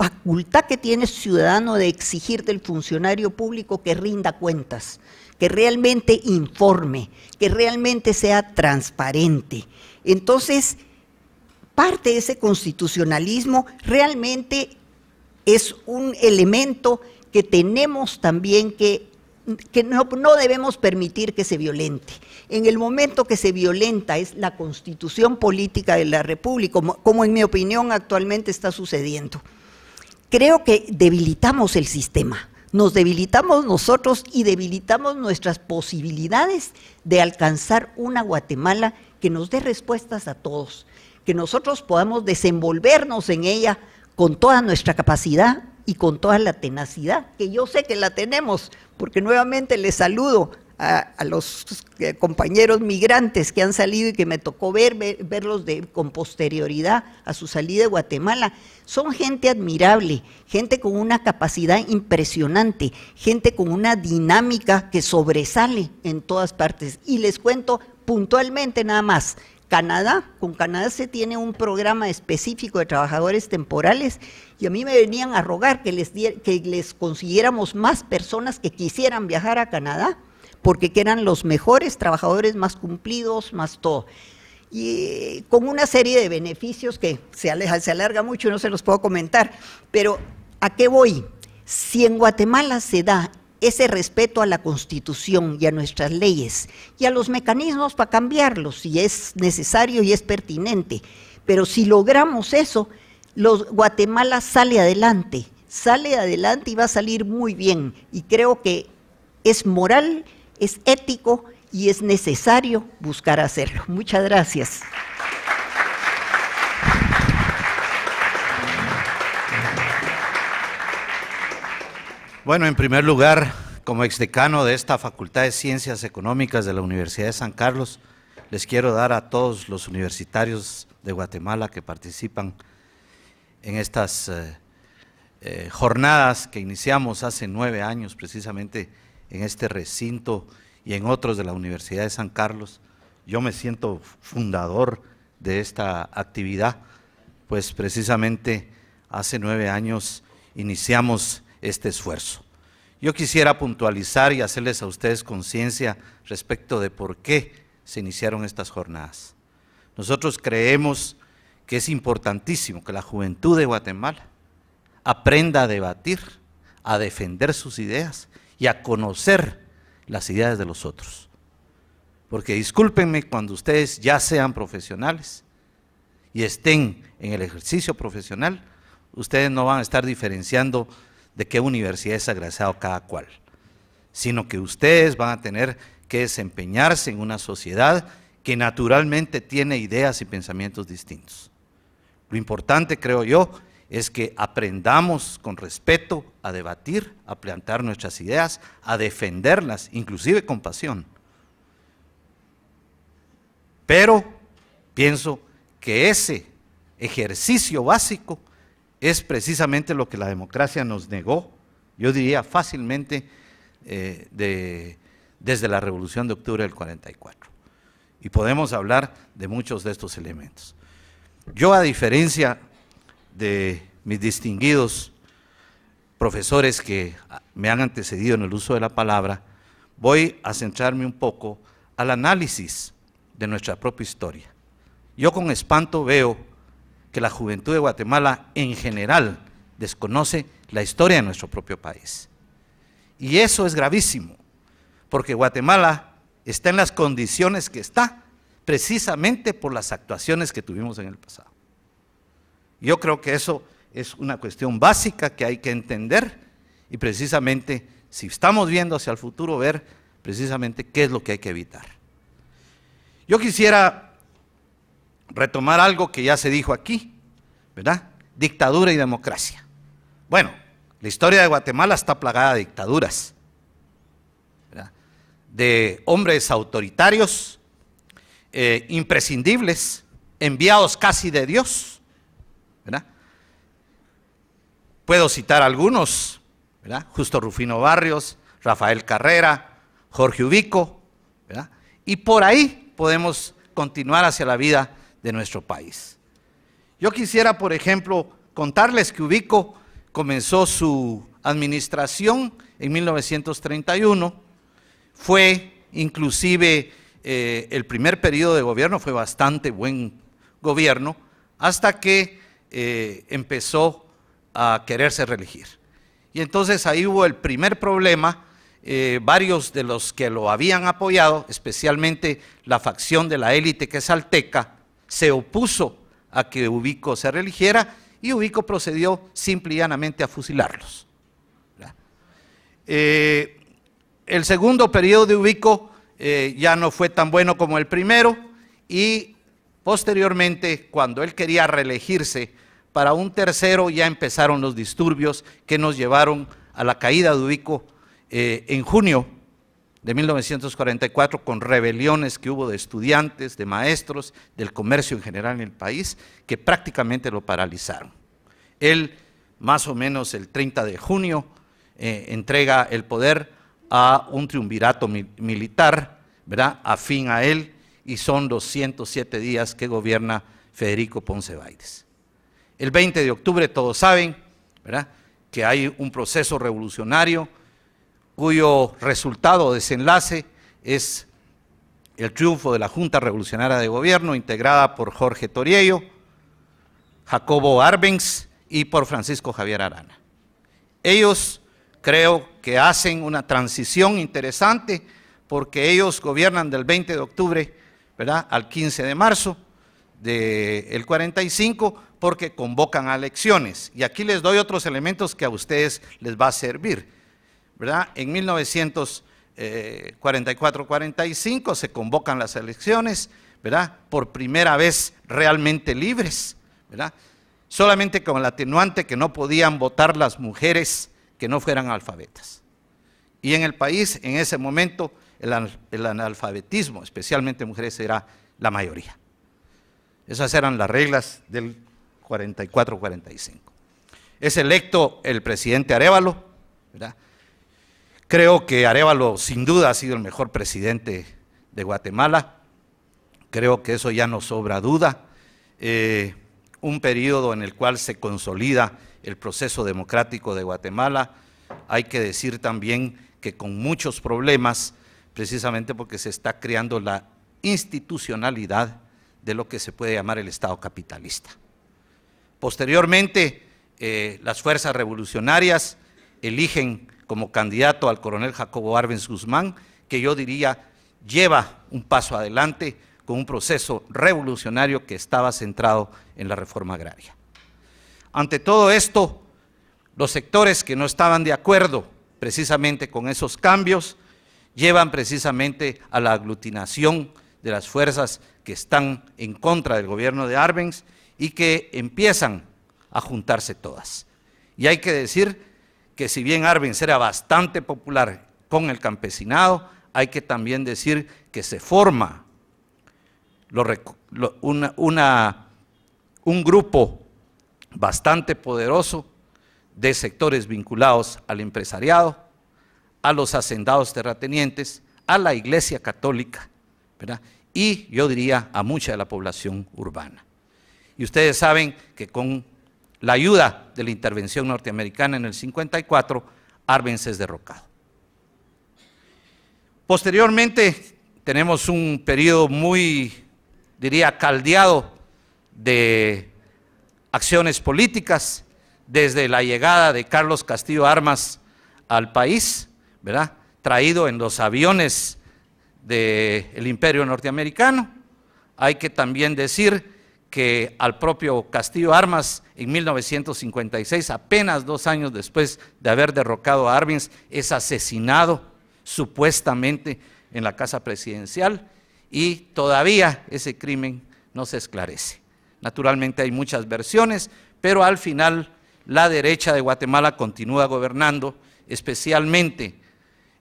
facultad que tiene ciudadano de exigir del funcionario público que rinda cuentas, que realmente informe, que realmente sea transparente. Entonces, parte de ese constitucionalismo realmente es un elemento que tenemos también que, que no, debemos permitir que se violente. En el momento que se violenta es la constitución política de la República, como en mi opinión actualmente está sucediendo creo que debilitamos el sistema. Nos debilitamos nosotros y debilitamos nuestras posibilidades de alcanzar una Guatemala que nos dé respuestas a todos, que nosotros podamos desenvolvernos en ella con toda nuestra capacidad y con toda la tenacidad, que yo sé que la tenemos, porque nuevamente les saludo a, los pues, compañeros migrantes que han salido y que me tocó ver, verlos de, con posterioridad a su salida de Guatemala. Son gente admirable, gente con una capacidad impresionante, gente con una dinámica que sobresale en todas partes. Y les cuento puntualmente nada más. Canadá, con Canadá se tiene un programa específico de trabajadores temporales y a mí me venían a rogar que les, que les consiguiéramos más personas que quisieran viajar a Canadá porque que eran los mejores trabajadores, más cumplidos, más todo. Y con una serie de beneficios que se, se alarga mucho no se los puedo comentar, pero ¿a qué voy? Si en Guatemala se da ese respeto a la Constitución y a nuestras leyes y a los mecanismos para cambiarlos, si es necesario y es pertinente. Pero si logramos eso, los, Guatemala sale adelante, sale adelante y va a salir muy bien. Y creo que es moral es ético y es necesario buscar hacerlo. Muchas gracias. Bueno, en primer lugar, como exdecano de esta Facultad de Ciencias Económicas de la Universidad de San Carlos, les quiero dar a todos los universitarios de Guatemala que participan en estas eh, eh, jornadas que iniciamos hace nueve años precisamente en este recinto y en otros de la Universidad de San Carlos. Yo me siento fundador de esta actividad, pues precisamente hace nueve años iniciamos este esfuerzo. Yo quisiera puntualizar y hacerles a ustedes conciencia respecto de por qué se iniciaron estas jornadas. Nosotros creemos que es importantísimo que la juventud de Guatemala aprenda a debatir, a defender sus ideas y a conocer las ideas de los otros. Porque discúlpenme cuando ustedes ya sean profesionales y estén en el ejercicio profesional, ustedes no van a estar diferenciando de qué universidad es agraciado cada cual, sino que ustedes van a tener que desempeñarse en una sociedad que naturalmente tiene ideas y pensamientos distintos. Lo importante, creo yo, es que aprendamos con respeto a debatir, a plantar nuestras ideas, a defenderlas, inclusive con pasión. Pero pienso que ese ejercicio básico es precisamente lo que la democracia nos negó, yo diría fácilmente, eh, de, desde la Revolución de Octubre del 44. Y podemos hablar de muchos de estos elementos. Yo, a diferencia de mis distinguidos profesores que me han antecedido en el uso de la palabra, voy a centrarme un poco al análisis de nuestra propia historia. Yo con espanto veo que la juventud de Guatemala en general desconoce la historia de nuestro propio país. Y eso es gravísimo, porque Guatemala está en las condiciones que está precisamente por las actuaciones que tuvimos en el pasado. Yo creo que eso es una cuestión básica que hay que entender y precisamente si estamos viendo hacia el futuro, ver precisamente qué es lo que hay que evitar. Yo quisiera retomar algo que ya se dijo aquí, ¿verdad? Dictadura y democracia. Bueno, la historia de Guatemala está plagada de dictaduras, de hombres autoritarios, eh, imprescindibles, enviados casi de Dios, Puedo citar algunos, Justo Rufino Barrios, Rafael Carrera, Jorge Ubico, Y por ahí podemos continuar hacia la vida de nuestro país. Yo quisiera, por ejemplo, contarles que Ubico comenzó su administración en 1931, fue inclusive eh, el primer periodo de gobierno, fue bastante buen gobierno, hasta que eh, empezó a quererse reelegir. Y entonces ahí hubo el primer problema, eh, varios de los que lo habían apoyado, especialmente la facción de la élite que es alteca, se opuso a que Ubico se reelegiera y Ubico procedió simple y llanamente a fusilarlos. Eh, el segundo periodo de Ubico eh, ya no fue tan bueno como el primero y posteriormente, cuando él quería reelegirse, para un tercero ya empezaron los disturbios que nos llevaron a la caída de Ubico eh, en junio de 1944 con rebeliones que hubo de estudiantes, de maestros, del comercio en general en el país, que prácticamente lo paralizaron. Él, más o menos el 30 de junio, eh, entrega el poder a un triunvirato militar, ¿verdad? afín a él, y son 207 días que gobierna Federico Ponce Baides. El 20 de octubre todos saben ¿verdad? que hay un proceso revolucionario cuyo resultado o desenlace es el triunfo de la Junta Revolucionaria de Gobierno, integrada por Jorge Toriello, Jacobo Arbenz y por Francisco Javier Arana. Ellos creo que hacen una transición interesante porque ellos gobiernan del 20 de octubre ¿verdad? al 15 de marzo del 45 porque convocan a elecciones. Y aquí les doy otros elementos que a ustedes les va a servir. ¿verdad? En 1944-45 eh, se convocan las elecciones, ¿verdad? Por primera vez realmente libres, ¿verdad? Solamente con el atenuante que no podían votar las mujeres que no fueran alfabetas. Y en el país, en ese momento, el analfabetismo, especialmente mujeres, era la mayoría. Esas eran las reglas del 44-45. Es electo el presidente Arevalo, ¿verdad? Creo que Arevalo sin duda ha sido el mejor presidente de Guatemala. Creo que eso ya no sobra duda. Eh, un periodo en el cual se consolida el proceso democrático de Guatemala. Hay que decir también que con muchos problemas, precisamente porque se está creando la institucionalidad de lo que se puede llamar el Estado capitalista. Posteriormente, eh, las fuerzas revolucionarias eligen como candidato al coronel Jacobo Arbenz Guzmán, que yo diría lleva un paso adelante con un proceso revolucionario que estaba centrado en la reforma agraria. Ante todo esto, los sectores que no estaban de acuerdo precisamente con esos cambios llevan precisamente a la aglutinación de las fuerzas que están en contra del gobierno de Arbenz y que empiezan a juntarse todas. Y hay que decir que si bien Arbenz era bastante popular con el campesinado, hay que también decir que se forma un grupo bastante poderoso de sectores vinculados al empresariado, a los hacendados terratenientes, a la iglesia católica, y yo diría a mucha de la población urbana. Y ustedes saben que con la ayuda de la intervención norteamericana en el 54, Arbenz es derrocado. Posteriormente tenemos un periodo muy, diría, caldeado de acciones políticas, desde la llegada de Carlos Castillo Armas al país, ¿verdad? Traído en los aviones del imperio norteamericano. Hay que también decir que al propio Castillo Armas en 1956, apenas dos años después de haber derrocado a Arbenz, es asesinado supuestamente en la casa presidencial y todavía ese crimen no se esclarece. Naturalmente hay muchas versiones, pero al final la derecha de Guatemala continúa gobernando, especialmente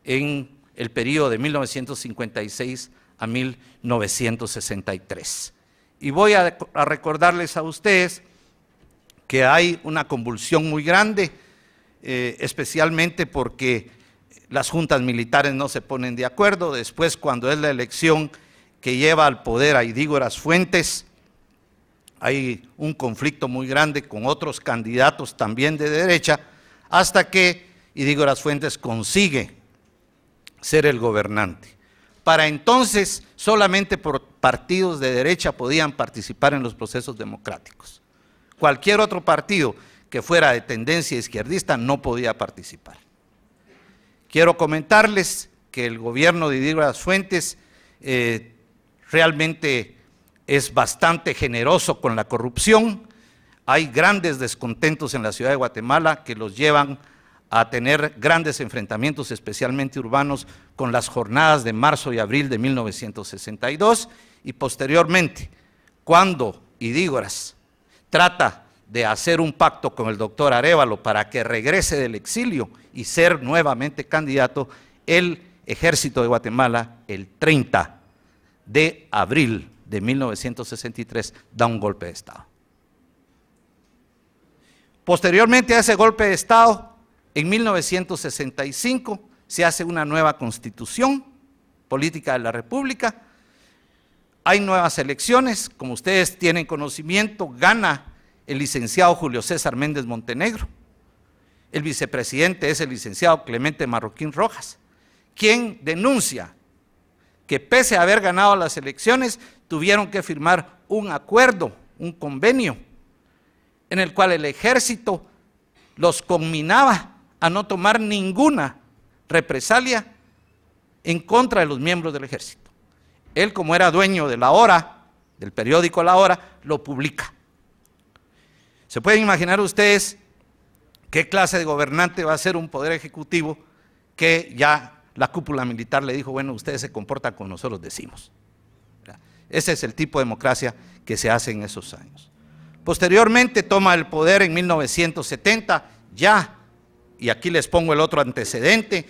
en el periodo de 1956 a 1963. Y voy a, recordarles a ustedes que hay una convulsión muy grande, eh, especialmente porque las juntas militares no se ponen de acuerdo. Después, cuando es la elección que lleva al poder a Idígoras Fuentes, hay un conflicto muy grande con otros candidatos también de derecha, hasta que Idígoras Fuentes consigue ser el gobernante. Para entonces, solamente por partidos de derecha podían participar en los procesos democráticos. Cualquier otro partido que fuera de tendencia izquierdista no podía participar. Quiero comentarles que el gobierno de Diego Fuentes eh, realmente es bastante generoso con la corrupción. Hay grandes descontentos en la ciudad de Guatemala que los llevan a tener grandes enfrentamientos, especialmente urbanos, con las jornadas de marzo y abril de 1962 y posteriormente, cuando Idígoras trata de hacer un pacto con el doctor Arevalo para que regrese del exilio y ser nuevamente candidato, el ejército de Guatemala, el 30 de abril de 1963, da un golpe de Estado. Posteriormente a ese golpe de Estado, en 1965, se hace una nueva constitución política de la República, hay nuevas elecciones, como ustedes tienen conocimiento, gana el licenciado Julio César Méndez Montenegro. El vicepresidente es el licenciado Clemente Marroquín Rojas, quien denuncia que pese a haber ganado las elecciones, tuvieron que firmar un acuerdo, un convenio, en el cual el ejército los conminaba a no tomar ninguna represalia en contra de los miembros del ejército. Él, como era dueño de La Hora, del periódico La Hora, lo publica. ¿Se pueden imaginar ustedes qué clase de gobernante va a ser un poder ejecutivo que ya la cúpula militar le dijo, bueno, ustedes se comportan como nosotros decimos? Ese es el tipo de democracia que se hace en esos años. Posteriormente toma el poder en 1970, ya, y aquí les pongo el otro antecedente,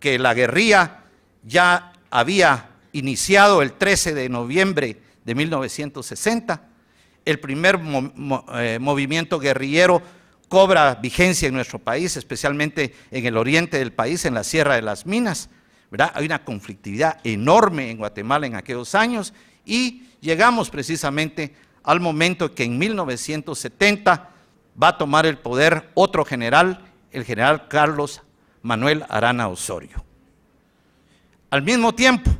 que la guerrilla ya había iniciado el 13 de noviembre de 1960, el primer eh, movimiento guerrillero cobra vigencia en nuestro país, especialmente en el oriente del país, en la Sierra de las Minas. Hay una conflictividad enorme en Guatemala en aquellos años y llegamos precisamente al momento que en 1970 va a tomar el poder otro general, el general Carlos Manuel Arana Osorio. Al mismo tiempo,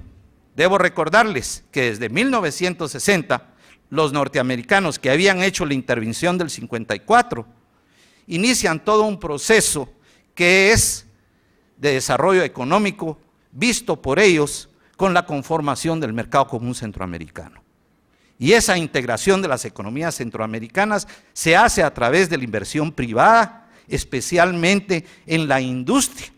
Debo recordarles que desde 1960 los norteamericanos que habían hecho la intervención del 54 inician todo un proceso que es de desarrollo económico visto por ellos con la conformación del mercado común centroamericano. Y esa integración de las economías centroamericanas se hace a través de la inversión privada, especialmente en la industria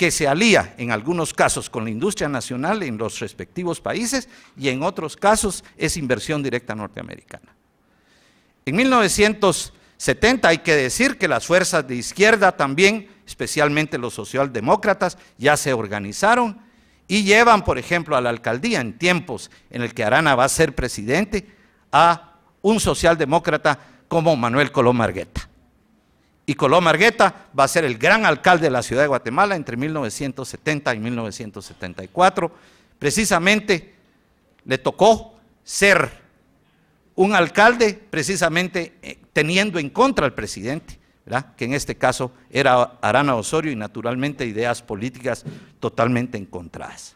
que se alía en algunos casos con la industria nacional en los respectivos países y en otros casos es inversión directa norteamericana. En 1970 hay que decir que las fuerzas de izquierda también, especialmente los socialdemócratas, ya se organizaron y llevan, por ejemplo, a la alcaldía en tiempos en el que Arana va a ser presidente a un socialdemócrata como Manuel Colón Margueta y Colón Margueta va a ser el gran alcalde de la ciudad de Guatemala entre 1970 y 1974. Precisamente le tocó ser un alcalde precisamente eh, teniendo en contra al presidente, que en este caso era Arana Osorio y naturalmente ideas políticas totalmente encontradas.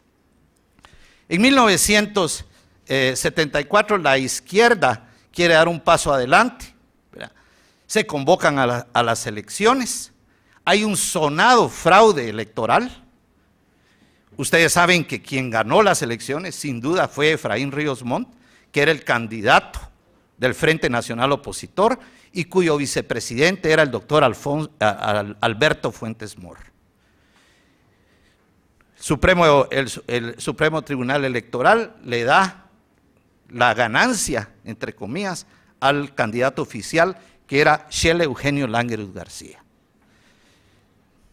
En 1974 eh, la izquierda quiere dar un paso adelante se convocan a, las elecciones, hay un sonado fraude electoral. Ustedes saben que quien ganó las elecciones sin duda fue Efraín Ríos Montt, que era el candidato del Frente Nacional Opositor y cuyo vicepresidente era el doctor Alberto Fuentes Mor. Supremo, el, el Supremo Tribunal Electoral le da la ganancia, entre comillas, al candidato oficial que era Shelle Eugenio Langerus García.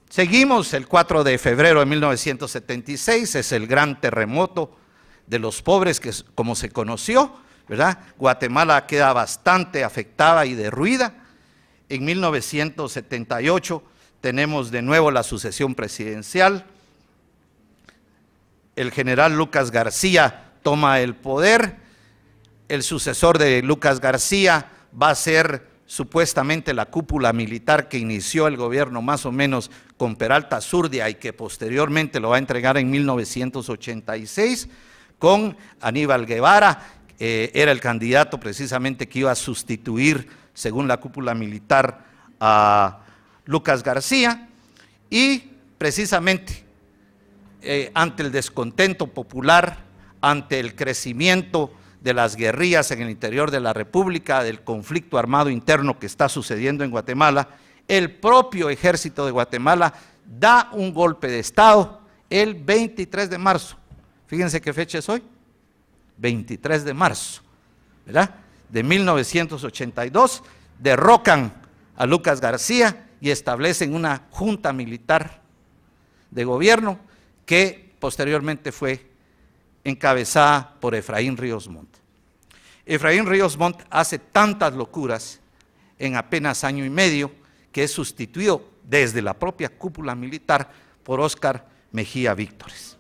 Seguimos el 4 de febrero de 1976, es el gran terremoto de los pobres que como se conoció, ¿verdad? Guatemala queda bastante afectada y derruida. En 1978 tenemos de nuevo la sucesión presidencial. El general Lucas García toma el poder. El sucesor de Lucas García va a ser supuestamente la cúpula militar que inició el gobierno más o menos con Peralta Zurdia y que posteriormente lo va a entregar en 1986 con Aníbal Guevara, eh, era el candidato precisamente que iba a sustituir, según la cúpula militar, a Lucas García y precisamente eh, ante el descontento popular, ante el crecimiento de las guerrillas en el interior de la República, del conflicto armado interno que está sucediendo en Guatemala, el propio ejército de Guatemala da un golpe de Estado el 23 de marzo. Fíjense qué fecha es hoy. 23 de marzo, ¿verdad? De 1982, derrocan a Lucas García y establecen una junta militar de gobierno que posteriormente fue encabezada por Efraín Ríos Montt. Efraín Ríos Montt hace tantas locuras en apenas año y medio que es sustituido desde la propia cúpula militar por Óscar Mejía Víctores.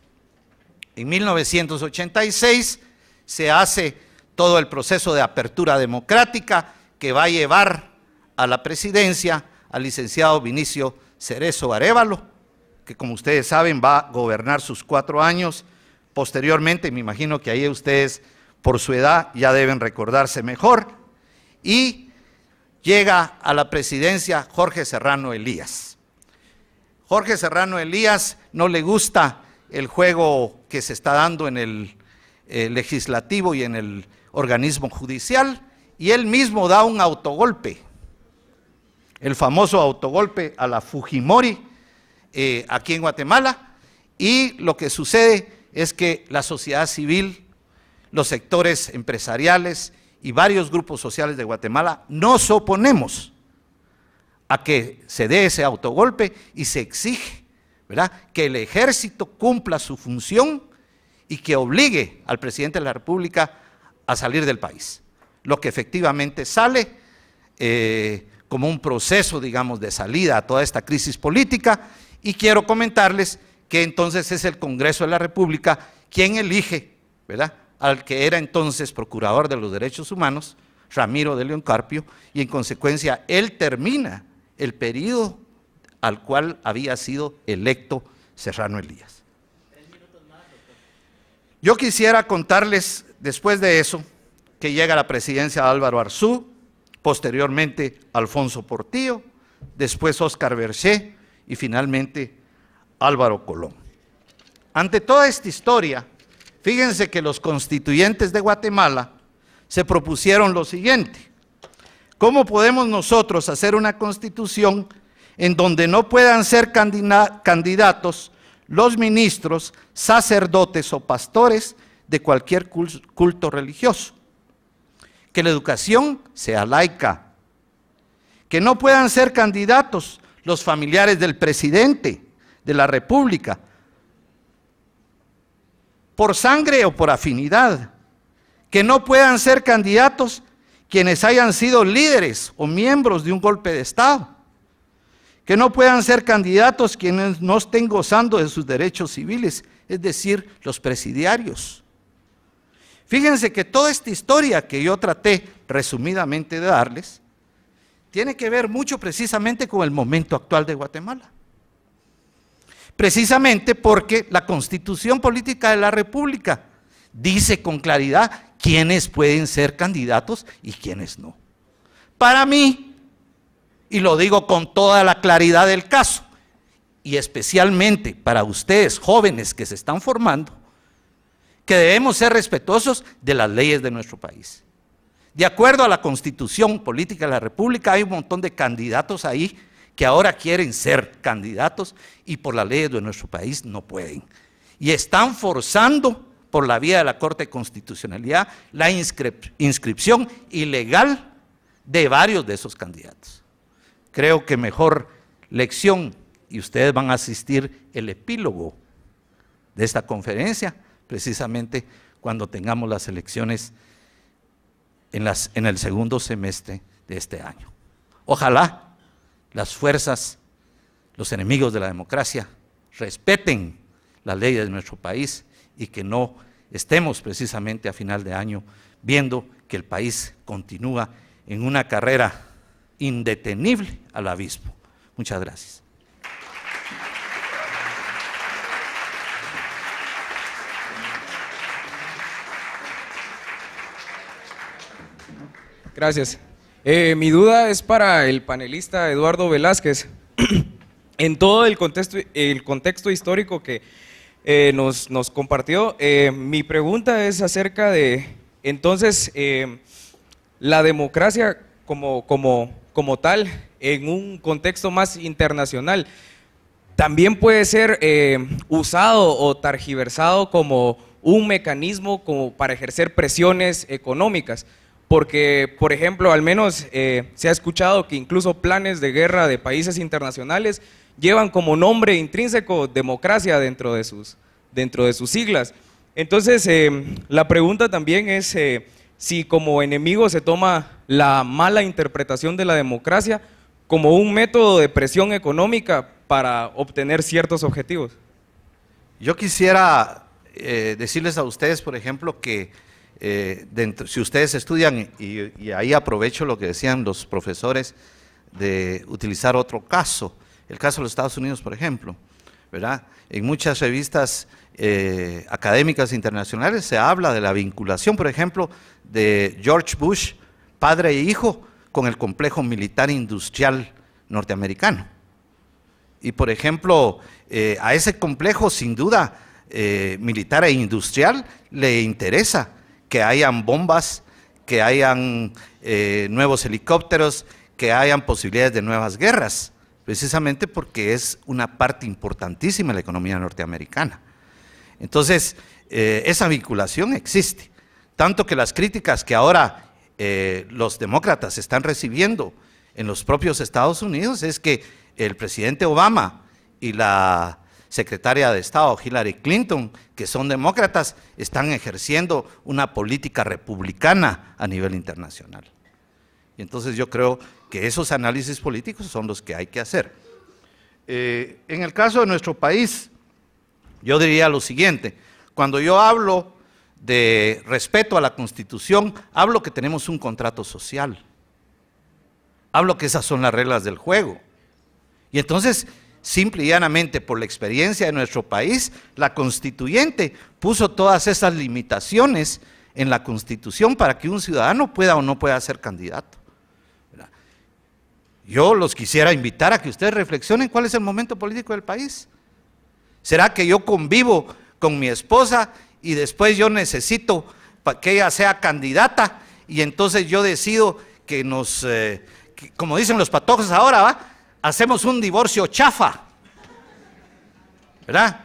En 1986 se hace todo el proceso de apertura democrática que va a llevar a la presidencia al licenciado Vinicio Cerezo Arevalo, que como ustedes saben va a gobernar sus cuatro años posteriormente, me imagino que ahí ustedes por su edad ya deben recordarse mejor, y llega a la presidencia Jorge Serrano Elías. Jorge Serrano Elías no le gusta el juego que se está dando en el eh, legislativo y en el organismo judicial, y él mismo da un autogolpe, el famoso autogolpe a la Fujimori eh, aquí en Guatemala, y lo que sucede es que la sociedad civil, los sectores empresariales y varios grupos sociales de Guatemala nos oponemos a que se dé ese autogolpe y se exige ¿verdad? que el ejército cumpla su función y que obligue al presidente de la República a salir del país. Lo que efectivamente sale eh, como un proceso, digamos, de salida a toda esta crisis política. Y quiero comentarles que entonces es el Congreso de la República quien elige, ¿verdad? Al que era entonces procurador de los derechos humanos, Ramiro de León Carpio, y en consecuencia él termina el periodo al cual había sido electo Serrano Elías. Yo quisiera contarles después de eso que llega la presidencia Álvaro Arzú, posteriormente Alfonso Portillo, después Óscar Berché y finalmente Álvaro Colón. Ante toda esta historia, fíjense que los constituyentes de Guatemala se propusieron lo siguiente. ¿Cómo podemos nosotros hacer una constitución en donde no puedan ser candidatos los ministros, sacerdotes o pastores de cualquier culto religioso? Que la educación sea laica. Que no puedan ser candidatos los familiares del presidente, de la República, por sangre o por afinidad, que no puedan ser candidatos quienes hayan sido líderes o miembros de un golpe de Estado, que no puedan ser candidatos quienes no estén gozando de sus derechos civiles, es decir, los presidiarios. Fíjense que toda esta historia que yo traté resumidamente de darles, tiene que ver mucho precisamente con el momento actual de Guatemala precisamente porque la constitución política de la República dice con claridad quiénes pueden ser candidatos y quiénes no. Para mí, y lo digo con toda la claridad del caso, y especialmente para ustedes jóvenes que se están formando, que debemos ser respetuosos de las leyes de nuestro país. De acuerdo a la constitución política de la República, hay un montón de candidatos ahí que ahora quieren ser candidatos y por la ley de nuestro país no pueden. Y están forzando por la vía de la Corte Constitucionalidad la inscripción ilegal de varios de esos candidatos. Creo que mejor lección, y ustedes van a asistir el epílogo de esta conferencia, precisamente cuando tengamos las elecciones en, las, en el segundo semestre de este año. Ojalá las fuerzas, los enemigos de la democracia, respeten las leyes de nuestro país y que no estemos precisamente a final de año viendo que el país continúa en una carrera indetenible al abismo. Muchas gracias. Gracias. Eh, mi duda es para el panelista Eduardo Velázquez. en todo el contexto, el contexto histórico que eh, nos, compartió, eh, mi pregunta es acerca de, entonces, la democracia como, tal, en un contexto más internacional, también puede ser usado o targiversado como un mecanismo como para ejercer presiones económicas porque, por ejemplo, al menos eh, se ha escuchado que incluso planes de guerra de países internacionales llevan como nombre intrínseco democracia dentro de sus, dentro de sus siglas. Entonces, eh, la pregunta también es eh, si como enemigo se toma la mala interpretación de la democracia como un método de presión económica para obtener ciertos objetivos. Yo quisiera decirles a ustedes, por ejemplo, que eh, si ustedes estudian, y, ahí aprovecho lo que decían los profesores de utilizar otro caso, el caso de los Estados Unidos, por ejemplo, ¿verdad? En muchas revistas eh, académicas internacionales se habla de la vinculación, por ejemplo, de George Bush, padre e hijo, con el complejo militar industrial norteamericano. Y, por ejemplo, eh, a ese complejo, sin duda, militar e industrial, le interesa que hayan bombas, que hayan eh, nuevos helicópteros, que hayan posibilidades de nuevas guerras, precisamente porque es una parte importantísima de la economía norteamericana. Entonces, eh, esa vinculación existe. Tanto que las críticas que ahora eh, los demócratas están recibiendo en los propios Estados Unidos es que el presidente Obama y la secretaria de Estado Hillary Clinton, que son demócratas, están ejerciendo una política republicana a nivel internacional. Y entonces yo creo que esos análisis políticos son los que hay que hacer. Eh, en el caso de nuestro país, yo diría lo siguiente, cuando yo hablo de respeto a la Constitución, hablo que tenemos un contrato social, hablo que esas son las reglas del juego. Y entonces Simple y llanamente por la experiencia de nuestro país, la constituyente puso todas esas limitaciones en la constitución para que un ciudadano pueda o no pueda ser candidato. Yo los quisiera invitar a que ustedes reflexionen cuál es el momento político del país. ¿Será que yo convivo con mi esposa y después yo necesito que ella sea candidata y entonces yo decido que nos, eh, como dicen los patojos ahora, ¿va? hacemos un divorcio chafa, ¿verdad?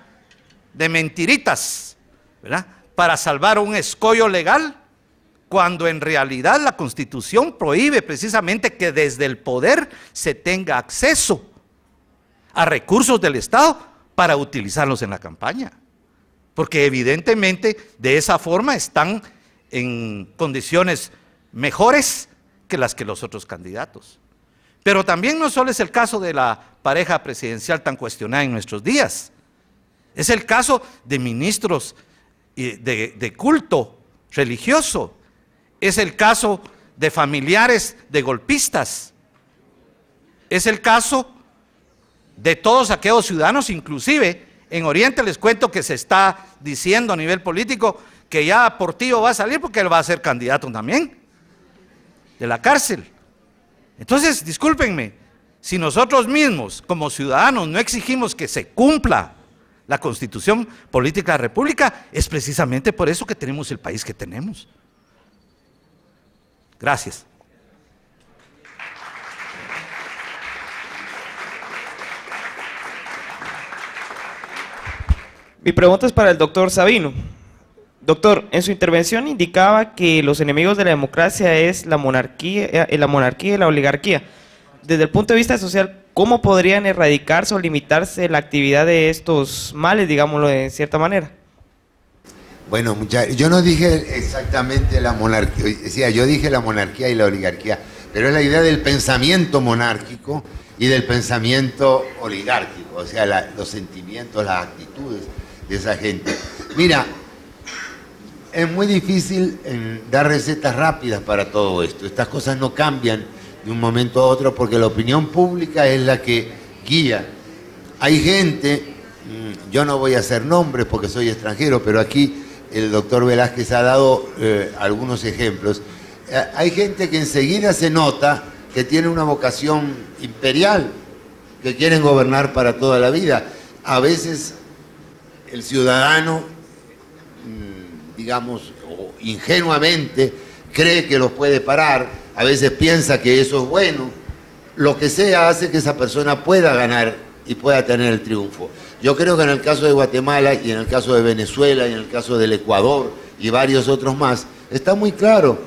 De mentiritas, ¿verdad? Para salvar un escollo legal, cuando en realidad la constitución prohíbe precisamente que desde el poder se tenga acceso a recursos del Estado para utilizarlos en la campaña. Porque evidentemente de esa forma están en condiciones mejores que las que los otros candidatos. Pero también no solo es el caso de la pareja presidencial tan cuestionada en nuestros días, es el caso de ministros de, culto religioso, es el caso de familiares de golpistas, es el caso de todos aquellos ciudadanos, inclusive en Oriente les cuento que se está diciendo a nivel político que ya Portillo va a salir porque él va a ser candidato también de la cárcel. Entonces, discúlpenme, si nosotros mismos como ciudadanos no exigimos que se cumpla la constitución política de la República, es precisamente por eso que tenemos el país que tenemos. Gracias. Mi pregunta es para el doctor Sabino. Doctor, en su intervención indicaba que los enemigos de la democracia es la monarquía, eh, la monarquía y la oligarquía. Desde el punto de vista social, ¿cómo podrían erradicarse o limitarse la actividad de estos males, digámoslo de cierta manera? Bueno, yo no dije exactamente la monarquía, decía, yo dije la monarquía y la oligarquía, pero es la idea del pensamiento monárquico y del pensamiento oligárquico, o sea, los sentimientos, las actitudes de esa gente. Mira, es muy difícil eh, dar recetas rápidas para todo esto. Estas cosas no cambian de un momento a otro porque la opinión pública es la que guía. Hay gente, mm, yo no voy a hacer nombres porque soy extranjero, pero aquí el doctor Velázquez ha dado eh, algunos ejemplos. Eh, hay gente que enseguida se nota que tiene una vocación imperial, que quieren gobernar para toda la vida. A veces el ciudadano digamos, o ingenuamente cree que los puede parar, a veces piensa que eso es bueno, lo que sea hace que esa persona pueda ganar y pueda tener el triunfo. Yo creo que en el caso de Guatemala y en el caso de Venezuela y en el caso del Ecuador y varios otros más, está muy claro,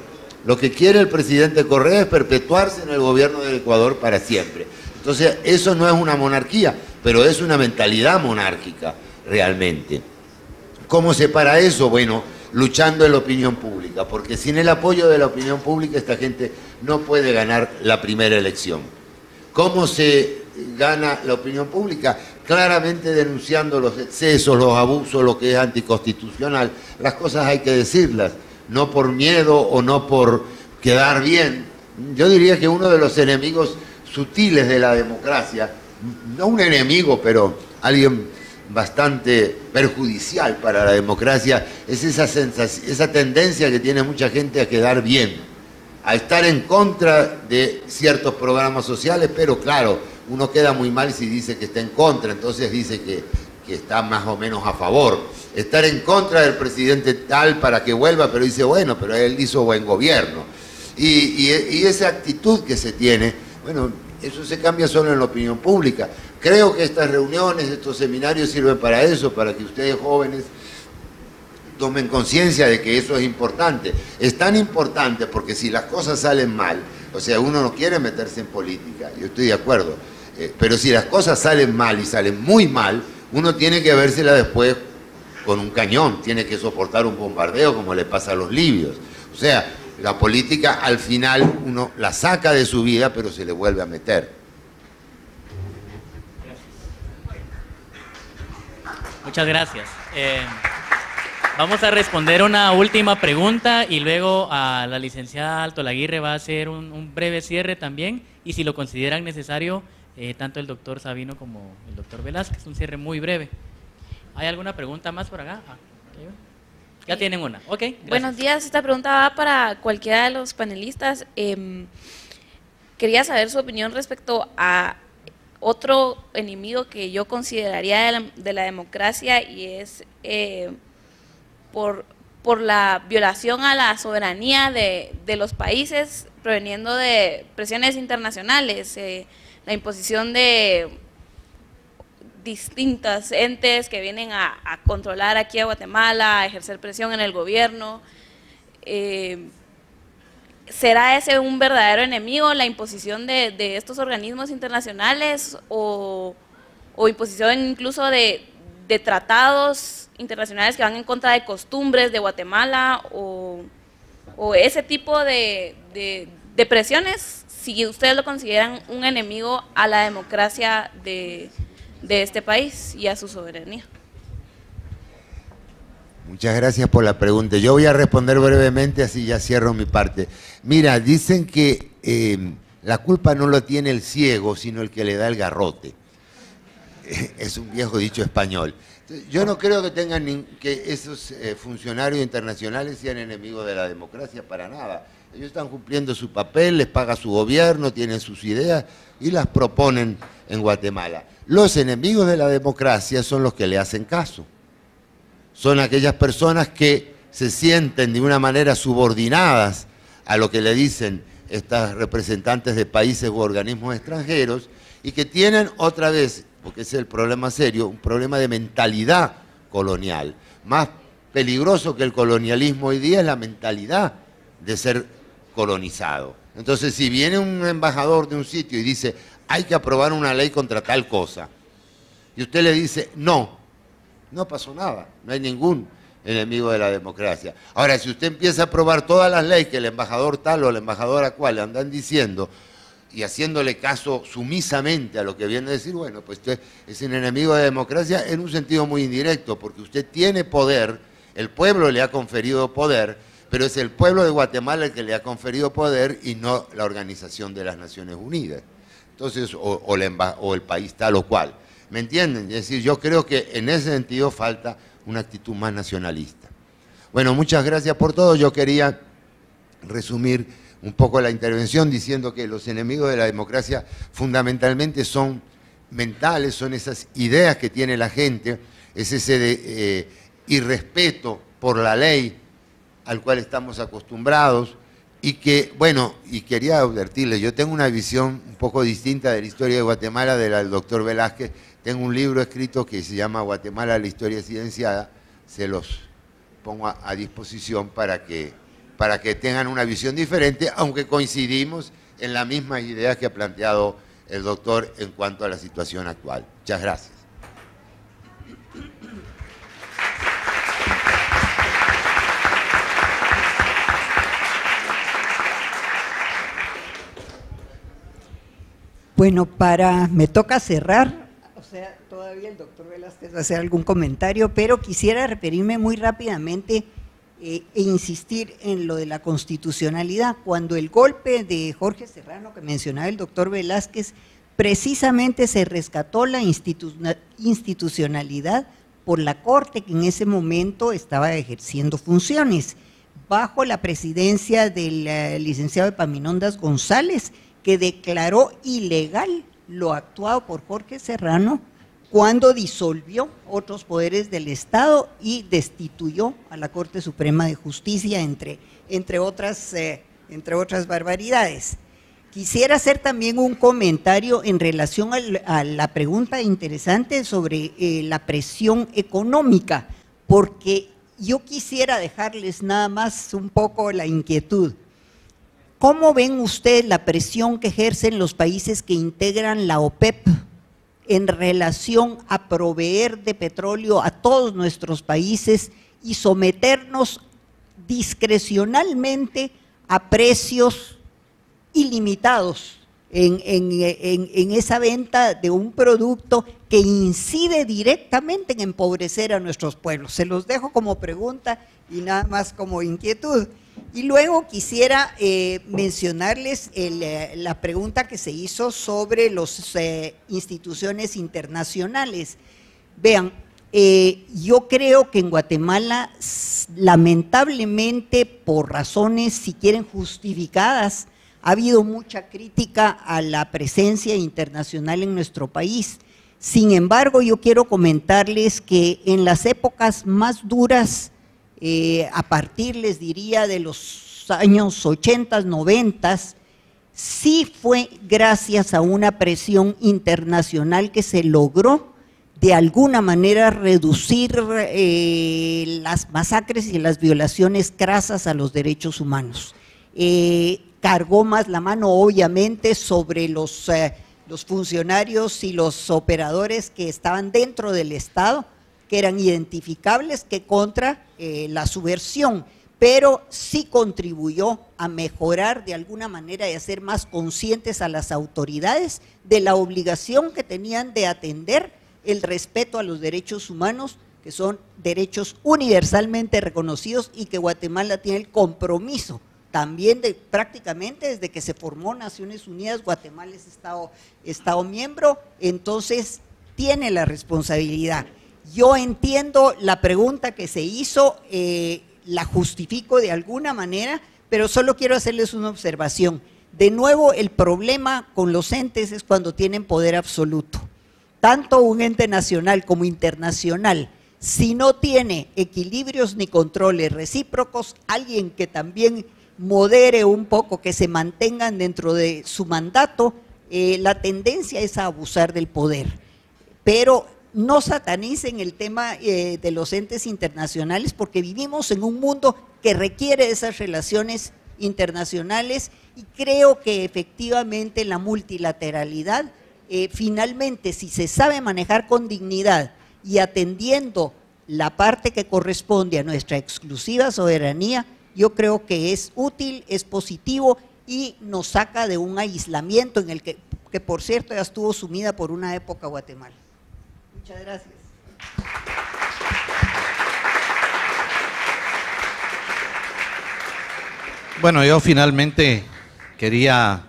lo que quiere el presidente Correa es perpetuarse en el gobierno del Ecuador para siempre. Entonces, eso no es una monarquía, pero es una mentalidad monárquica realmente. ¿Cómo se para eso? Bueno, luchando en la opinión pública, porque sin el apoyo de la opinión pública esta gente no puede ganar la primera elección. ¿Cómo se gana la opinión pública? Claramente denunciando los excesos, los abusos, lo que es anticonstitucional. Las cosas hay que decirlas, no por miedo o no por quedar bien. Yo diría que uno de los enemigos sutiles de la democracia, no un enemigo, pero alguien bastante perjudicial para la democracia es esa, esa tendencia que tiene mucha gente a quedar bien, a estar en contra de ciertos programas sociales, pero claro, uno queda muy mal si dice que está en contra, entonces dice que, está más o menos a favor. Estar en contra del presidente tal para que vuelva, pero dice, bueno, pero él hizo buen gobierno. y esa actitud que se tiene, bueno, eso se cambia solo en la opinión pública Creo que estas reuniones, estos seminarios sirven para eso, para que ustedes jóvenes tomen conciencia de que eso es importante. Es tan importante porque si las cosas salen mal, o sea, uno no quiere meterse en política, yo estoy de acuerdo, eh, pero si las cosas salen mal y salen muy mal, uno tiene que vérsela después con un cañón, tiene que soportar un bombardeo como le pasa a los libios. O sea, la política al final uno la saca de su vida, pero se le vuelve a meter. Muchas gracias. Eh, vamos a responder una última pregunta y luego a la licenciada Alto Laguirre va a hacer un, breve cierre también y si lo consideran necesario, eh, tanto el doctor Sabino como el doctor Velázquez, un cierre muy breve. ¿Hay alguna pregunta más por acá? Ah, ya tienen una. Buenos días. Esta pregunta va para cualquiera de los panelistas. Em, quería saber su opinión respecto a otro enemigo que yo consideraría de la, democracia y es eh, por, por, la violación a la soberanía de, los países proveniendo de presiones internacionales, eh, la imposición de distintas entes que vienen a, controlar aquí a Guatemala, a ejercer presión en el gobierno. Eh, ¿Será ese un verdadero enemigo, la imposición de, de estos organismos internacionales o, imposición incluso de, tratados internacionales que van en contra de costumbres de Guatemala o, ese tipo de, presiones, si ustedes lo consideran un enemigo a la democracia de, de este país y a su soberanía? Muchas gracias por la pregunta. Yo voy a responder brevemente, así ya cierro mi parte. Mira, dicen que em, la culpa no lo tiene el ciego, sino el que le da el garrote. Es un viejo dicho español. Yo no creo que tengan que esos eh, funcionarios internacionales sean enemigos de la democracia para nada. Ellos están cumpliendo su papel, les paga su gobierno, tienen sus ideas y las proponen en Guatemala. Los enemigos de la democracia son los que le hacen caso. Son aquellas personas que se sienten de una manera subordinadas a lo que le dicen estas representantes de países u organismos extranjeros y que tienen otra vez, porque es el problema serio, un problema de mentalidad colonial. Más peligroso que el colonialismo hoy día es la mentalidad de ser colonizado. Entonces, si viene un embajador de un sitio y dice, hay que aprobar una ley contra tal cosa, y usted le dice, no, no pasó nada, no hay ningún enemigo de la democracia. Ahora, si usted empieza a aprobar todas las leyes que el embajador tal o la embajadora cual le andan diciendo y haciéndole caso sumisamente a lo que viene a decir, bueno, pues usted es un enemigo de la democracia en un sentido muy indirecto, porque usted tiene poder, el pueblo le ha conferido poder, pero es el pueblo de Guatemala el que le ha conferido poder y no la Organización de las Naciones Unidas. Entonces, o, o el país tal o cual. ¿Me entienden? Es decir, yo creo que en ese sentido falta una actitud más nacionalista. Bueno, muchas gracias por todo. Yo quería resumir un poco la intervención diciendo que los enemigos de la democracia fundamentalmente son mentales, son esas ideas que tiene la gente, es ese de, eh, irrespeto por la ley al cual estamos acostumbrados y que, bueno, y quería advertirle yo tengo una visión un poco distinta de la historia de Guatemala de la del doctor Velázquez, en un libro escrito que se llama Guatemala, la historia silenciada. Se los pongo a, disposición para que, para que tengan una visión diferente, aunque coincidimos en la misma idea que ha planteado el doctor en cuanto a la situación actual. Muchas gracias. Bueno, para me toca cerrar sea todavía el doctor Velázquez hacer algún comentario, pero quisiera referirme muy rápidamente eh, e insistir en lo de la constitucionalidad. Cuando el golpe de Jorge Serrano que mencionaba el doctor Velázquez, precisamente se rescató la institucionalidad por la Corte que en ese momento estaba ejerciendo funciones, bajo la presidencia del eh, licenciado Epaminondas González, que declaró ilegal lo actuado por Jorge Serrano cuando disolvió otros poderes del Estado y destituyó a la Corte Suprema de Justicia, entre, entre, otras, eh, entre otras, barbaridades. Quisiera hacer también un comentario en relación a la pregunta interesante sobre eh, la presión económica, porque yo quisiera dejarles nada más un poco la inquietud. ¿Cómo ven ustedes la presión que ejercen los países que integran la OPEP en relación a proveer de petróleo a todos nuestros países y someternos discrecionalmente a precios ilimitados en, esa venta de un producto que incide directamente en empobrecer a nuestros pueblos. Se los dejo como pregunta y nada más como inquietud. Y luego quisiera eh, mencionarles eh, la pregunta que se hizo sobre las eh, instituciones internacionales. Vean, yo creo que en Guatemala, lamentablemente, por razones, si quieren, justificadas, ha habido mucha crítica a la presencia internacional en nuestro país. Sin embargo, yo quiero comentarles que en las épocas más duras, eh, a partir, les diría, de los años 80, 90, sí fue gracias a una presión internacional que se logró de alguna manera reducir eh, las masacres y las violaciones crasas a los derechos humanos. Eh, cargó más la mano, obviamente, sobre los funcionarios y los operadores que estaban dentro del Estado, que eran identificables que contra eh, la subversión, pero sí contribuyó a mejorar de alguna manera y hacer más conscientes a las autoridades de la obligación que tenían de atender el respeto a los derechos humanos, que son derechos universalmente reconocidos y que Guatemala tiene el compromiso también de, prácticamente desde que se formó Naciones Unidas, Guatemala es Estado, Estado miembro, entonces tiene la responsabilidad. Yo entiendo la pregunta que se hizo, eh, la justifico de alguna manera, pero solo quiero hacerles una observación. De nuevo, el problema con los entes es cuando tienen poder absoluto. Tanto un ente nacional como internacional, si no tiene equilibrios ni controles recíprocos, alguien que también modere un poco, que se mantengan dentro de su mandato, eh, la tendencia es a abusar del poder. Pero no satanicen el tema eh, de los entes internacionales porque vivimos en un mundo que requiere esas relaciones internacionales y creo que efectivamente la multilateralidad eh, finalmente si se sabe manejar con dignidad y atendiendo la parte que corresponde a nuestra exclusiva soberanía, yo creo que es útil, es positivo y nos saca de un aislamiento en el que, que por cierto ya estuvo sumida por una época Guatemala gracias. Bueno, yo finalmente quería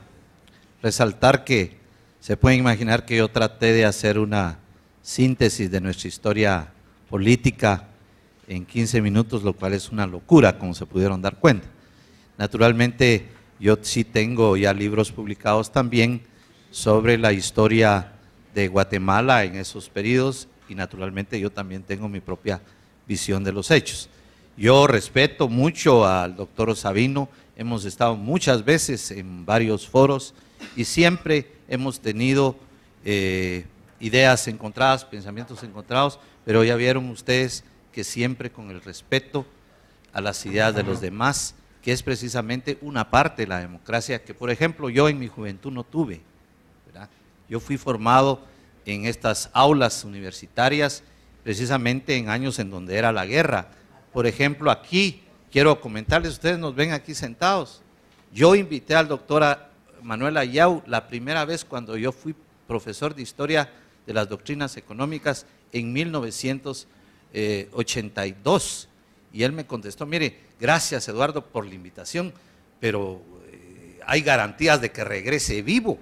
resaltar que se puede imaginar que yo traté de hacer una síntesis de nuestra historia política en 15 minutos, lo cual es una locura, como se pudieron dar cuenta. Naturalmente, yo sí tengo ya libros publicados también sobre la historia de Guatemala en esos periodos y naturalmente yo también tengo mi propia visión de los hechos. Yo respeto mucho al doctor Sabino, hemos estado muchas veces en varios foros y siempre hemos tenido eh, ideas encontradas, pensamientos encontrados, pero ya vieron ustedes que siempre con el respeto a las ideas de los demás, que es precisamente una parte de la democracia que, por ejemplo, yo en mi juventud no tuve. Yo fui formado en estas aulas universitarias, precisamente en años en donde era la guerra. Por ejemplo, aquí, quiero comentarles, ustedes nos ven aquí sentados. Yo invité al doctor Manuel Ayau la primera vez cuando yo fui profesor de historia de las doctrinas económicas en 1982. Eh, y él me contestó, mire, gracias Eduardo por la invitación, pero eh, hay garantías de que regrese vivo.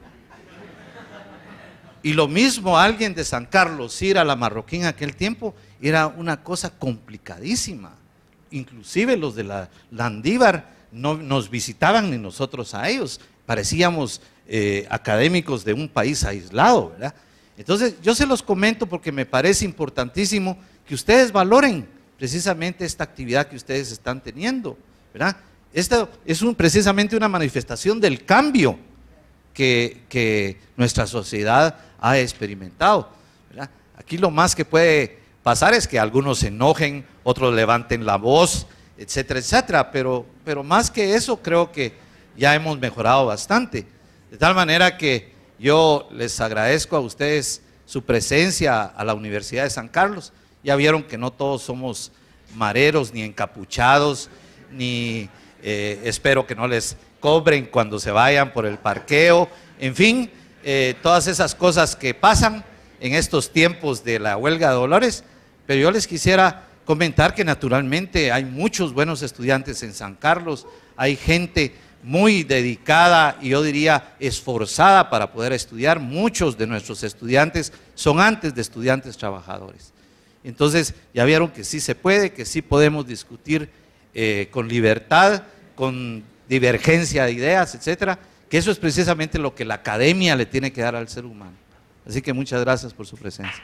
Y lo mismo alguien de San Carlos ir a la Marroquín en aquel tiempo era una cosa complicadísima. Inclusive los de la Landívar no nos visitaban ni nosotros a ellos. Parecíamos eh, académicos de un país aislado, ¿verdad? Entonces yo se los comento porque me parece importantísimo que ustedes valoren precisamente esta actividad que ustedes están teniendo, ¿verdad? Esta es un, precisamente una manifestación del cambio que, nuestra sociedad ha experimentado. Aquí lo más que puede pasar es que algunos se enojen, otros levanten la voz, etcétera, etcétera. Pero, pero más que eso, creo que ya hemos mejorado bastante. De tal manera que yo les agradezco a ustedes su presencia a la Universidad de San Carlos. Ya vieron que no todos somos mareros ni encapuchados, ni eh, espero que no les cobren cuando se vayan por el parqueo, en fin, eh, todas esas cosas que pasan en estos tiempos de la huelga de dolores, pero yo les quisiera comentar que naturalmente hay muchos buenos estudiantes en San Carlos, hay gente muy dedicada y yo diría esforzada para poder estudiar, muchos de nuestros estudiantes son antes de estudiantes trabajadores. Entonces ya vieron que sí se puede, que sí podemos discutir eh, con libertad, con divergencia de ideas, etcétera, que eso es precisamente lo que la academia le tiene que dar al ser humano. Así que muchas gracias por su presencia.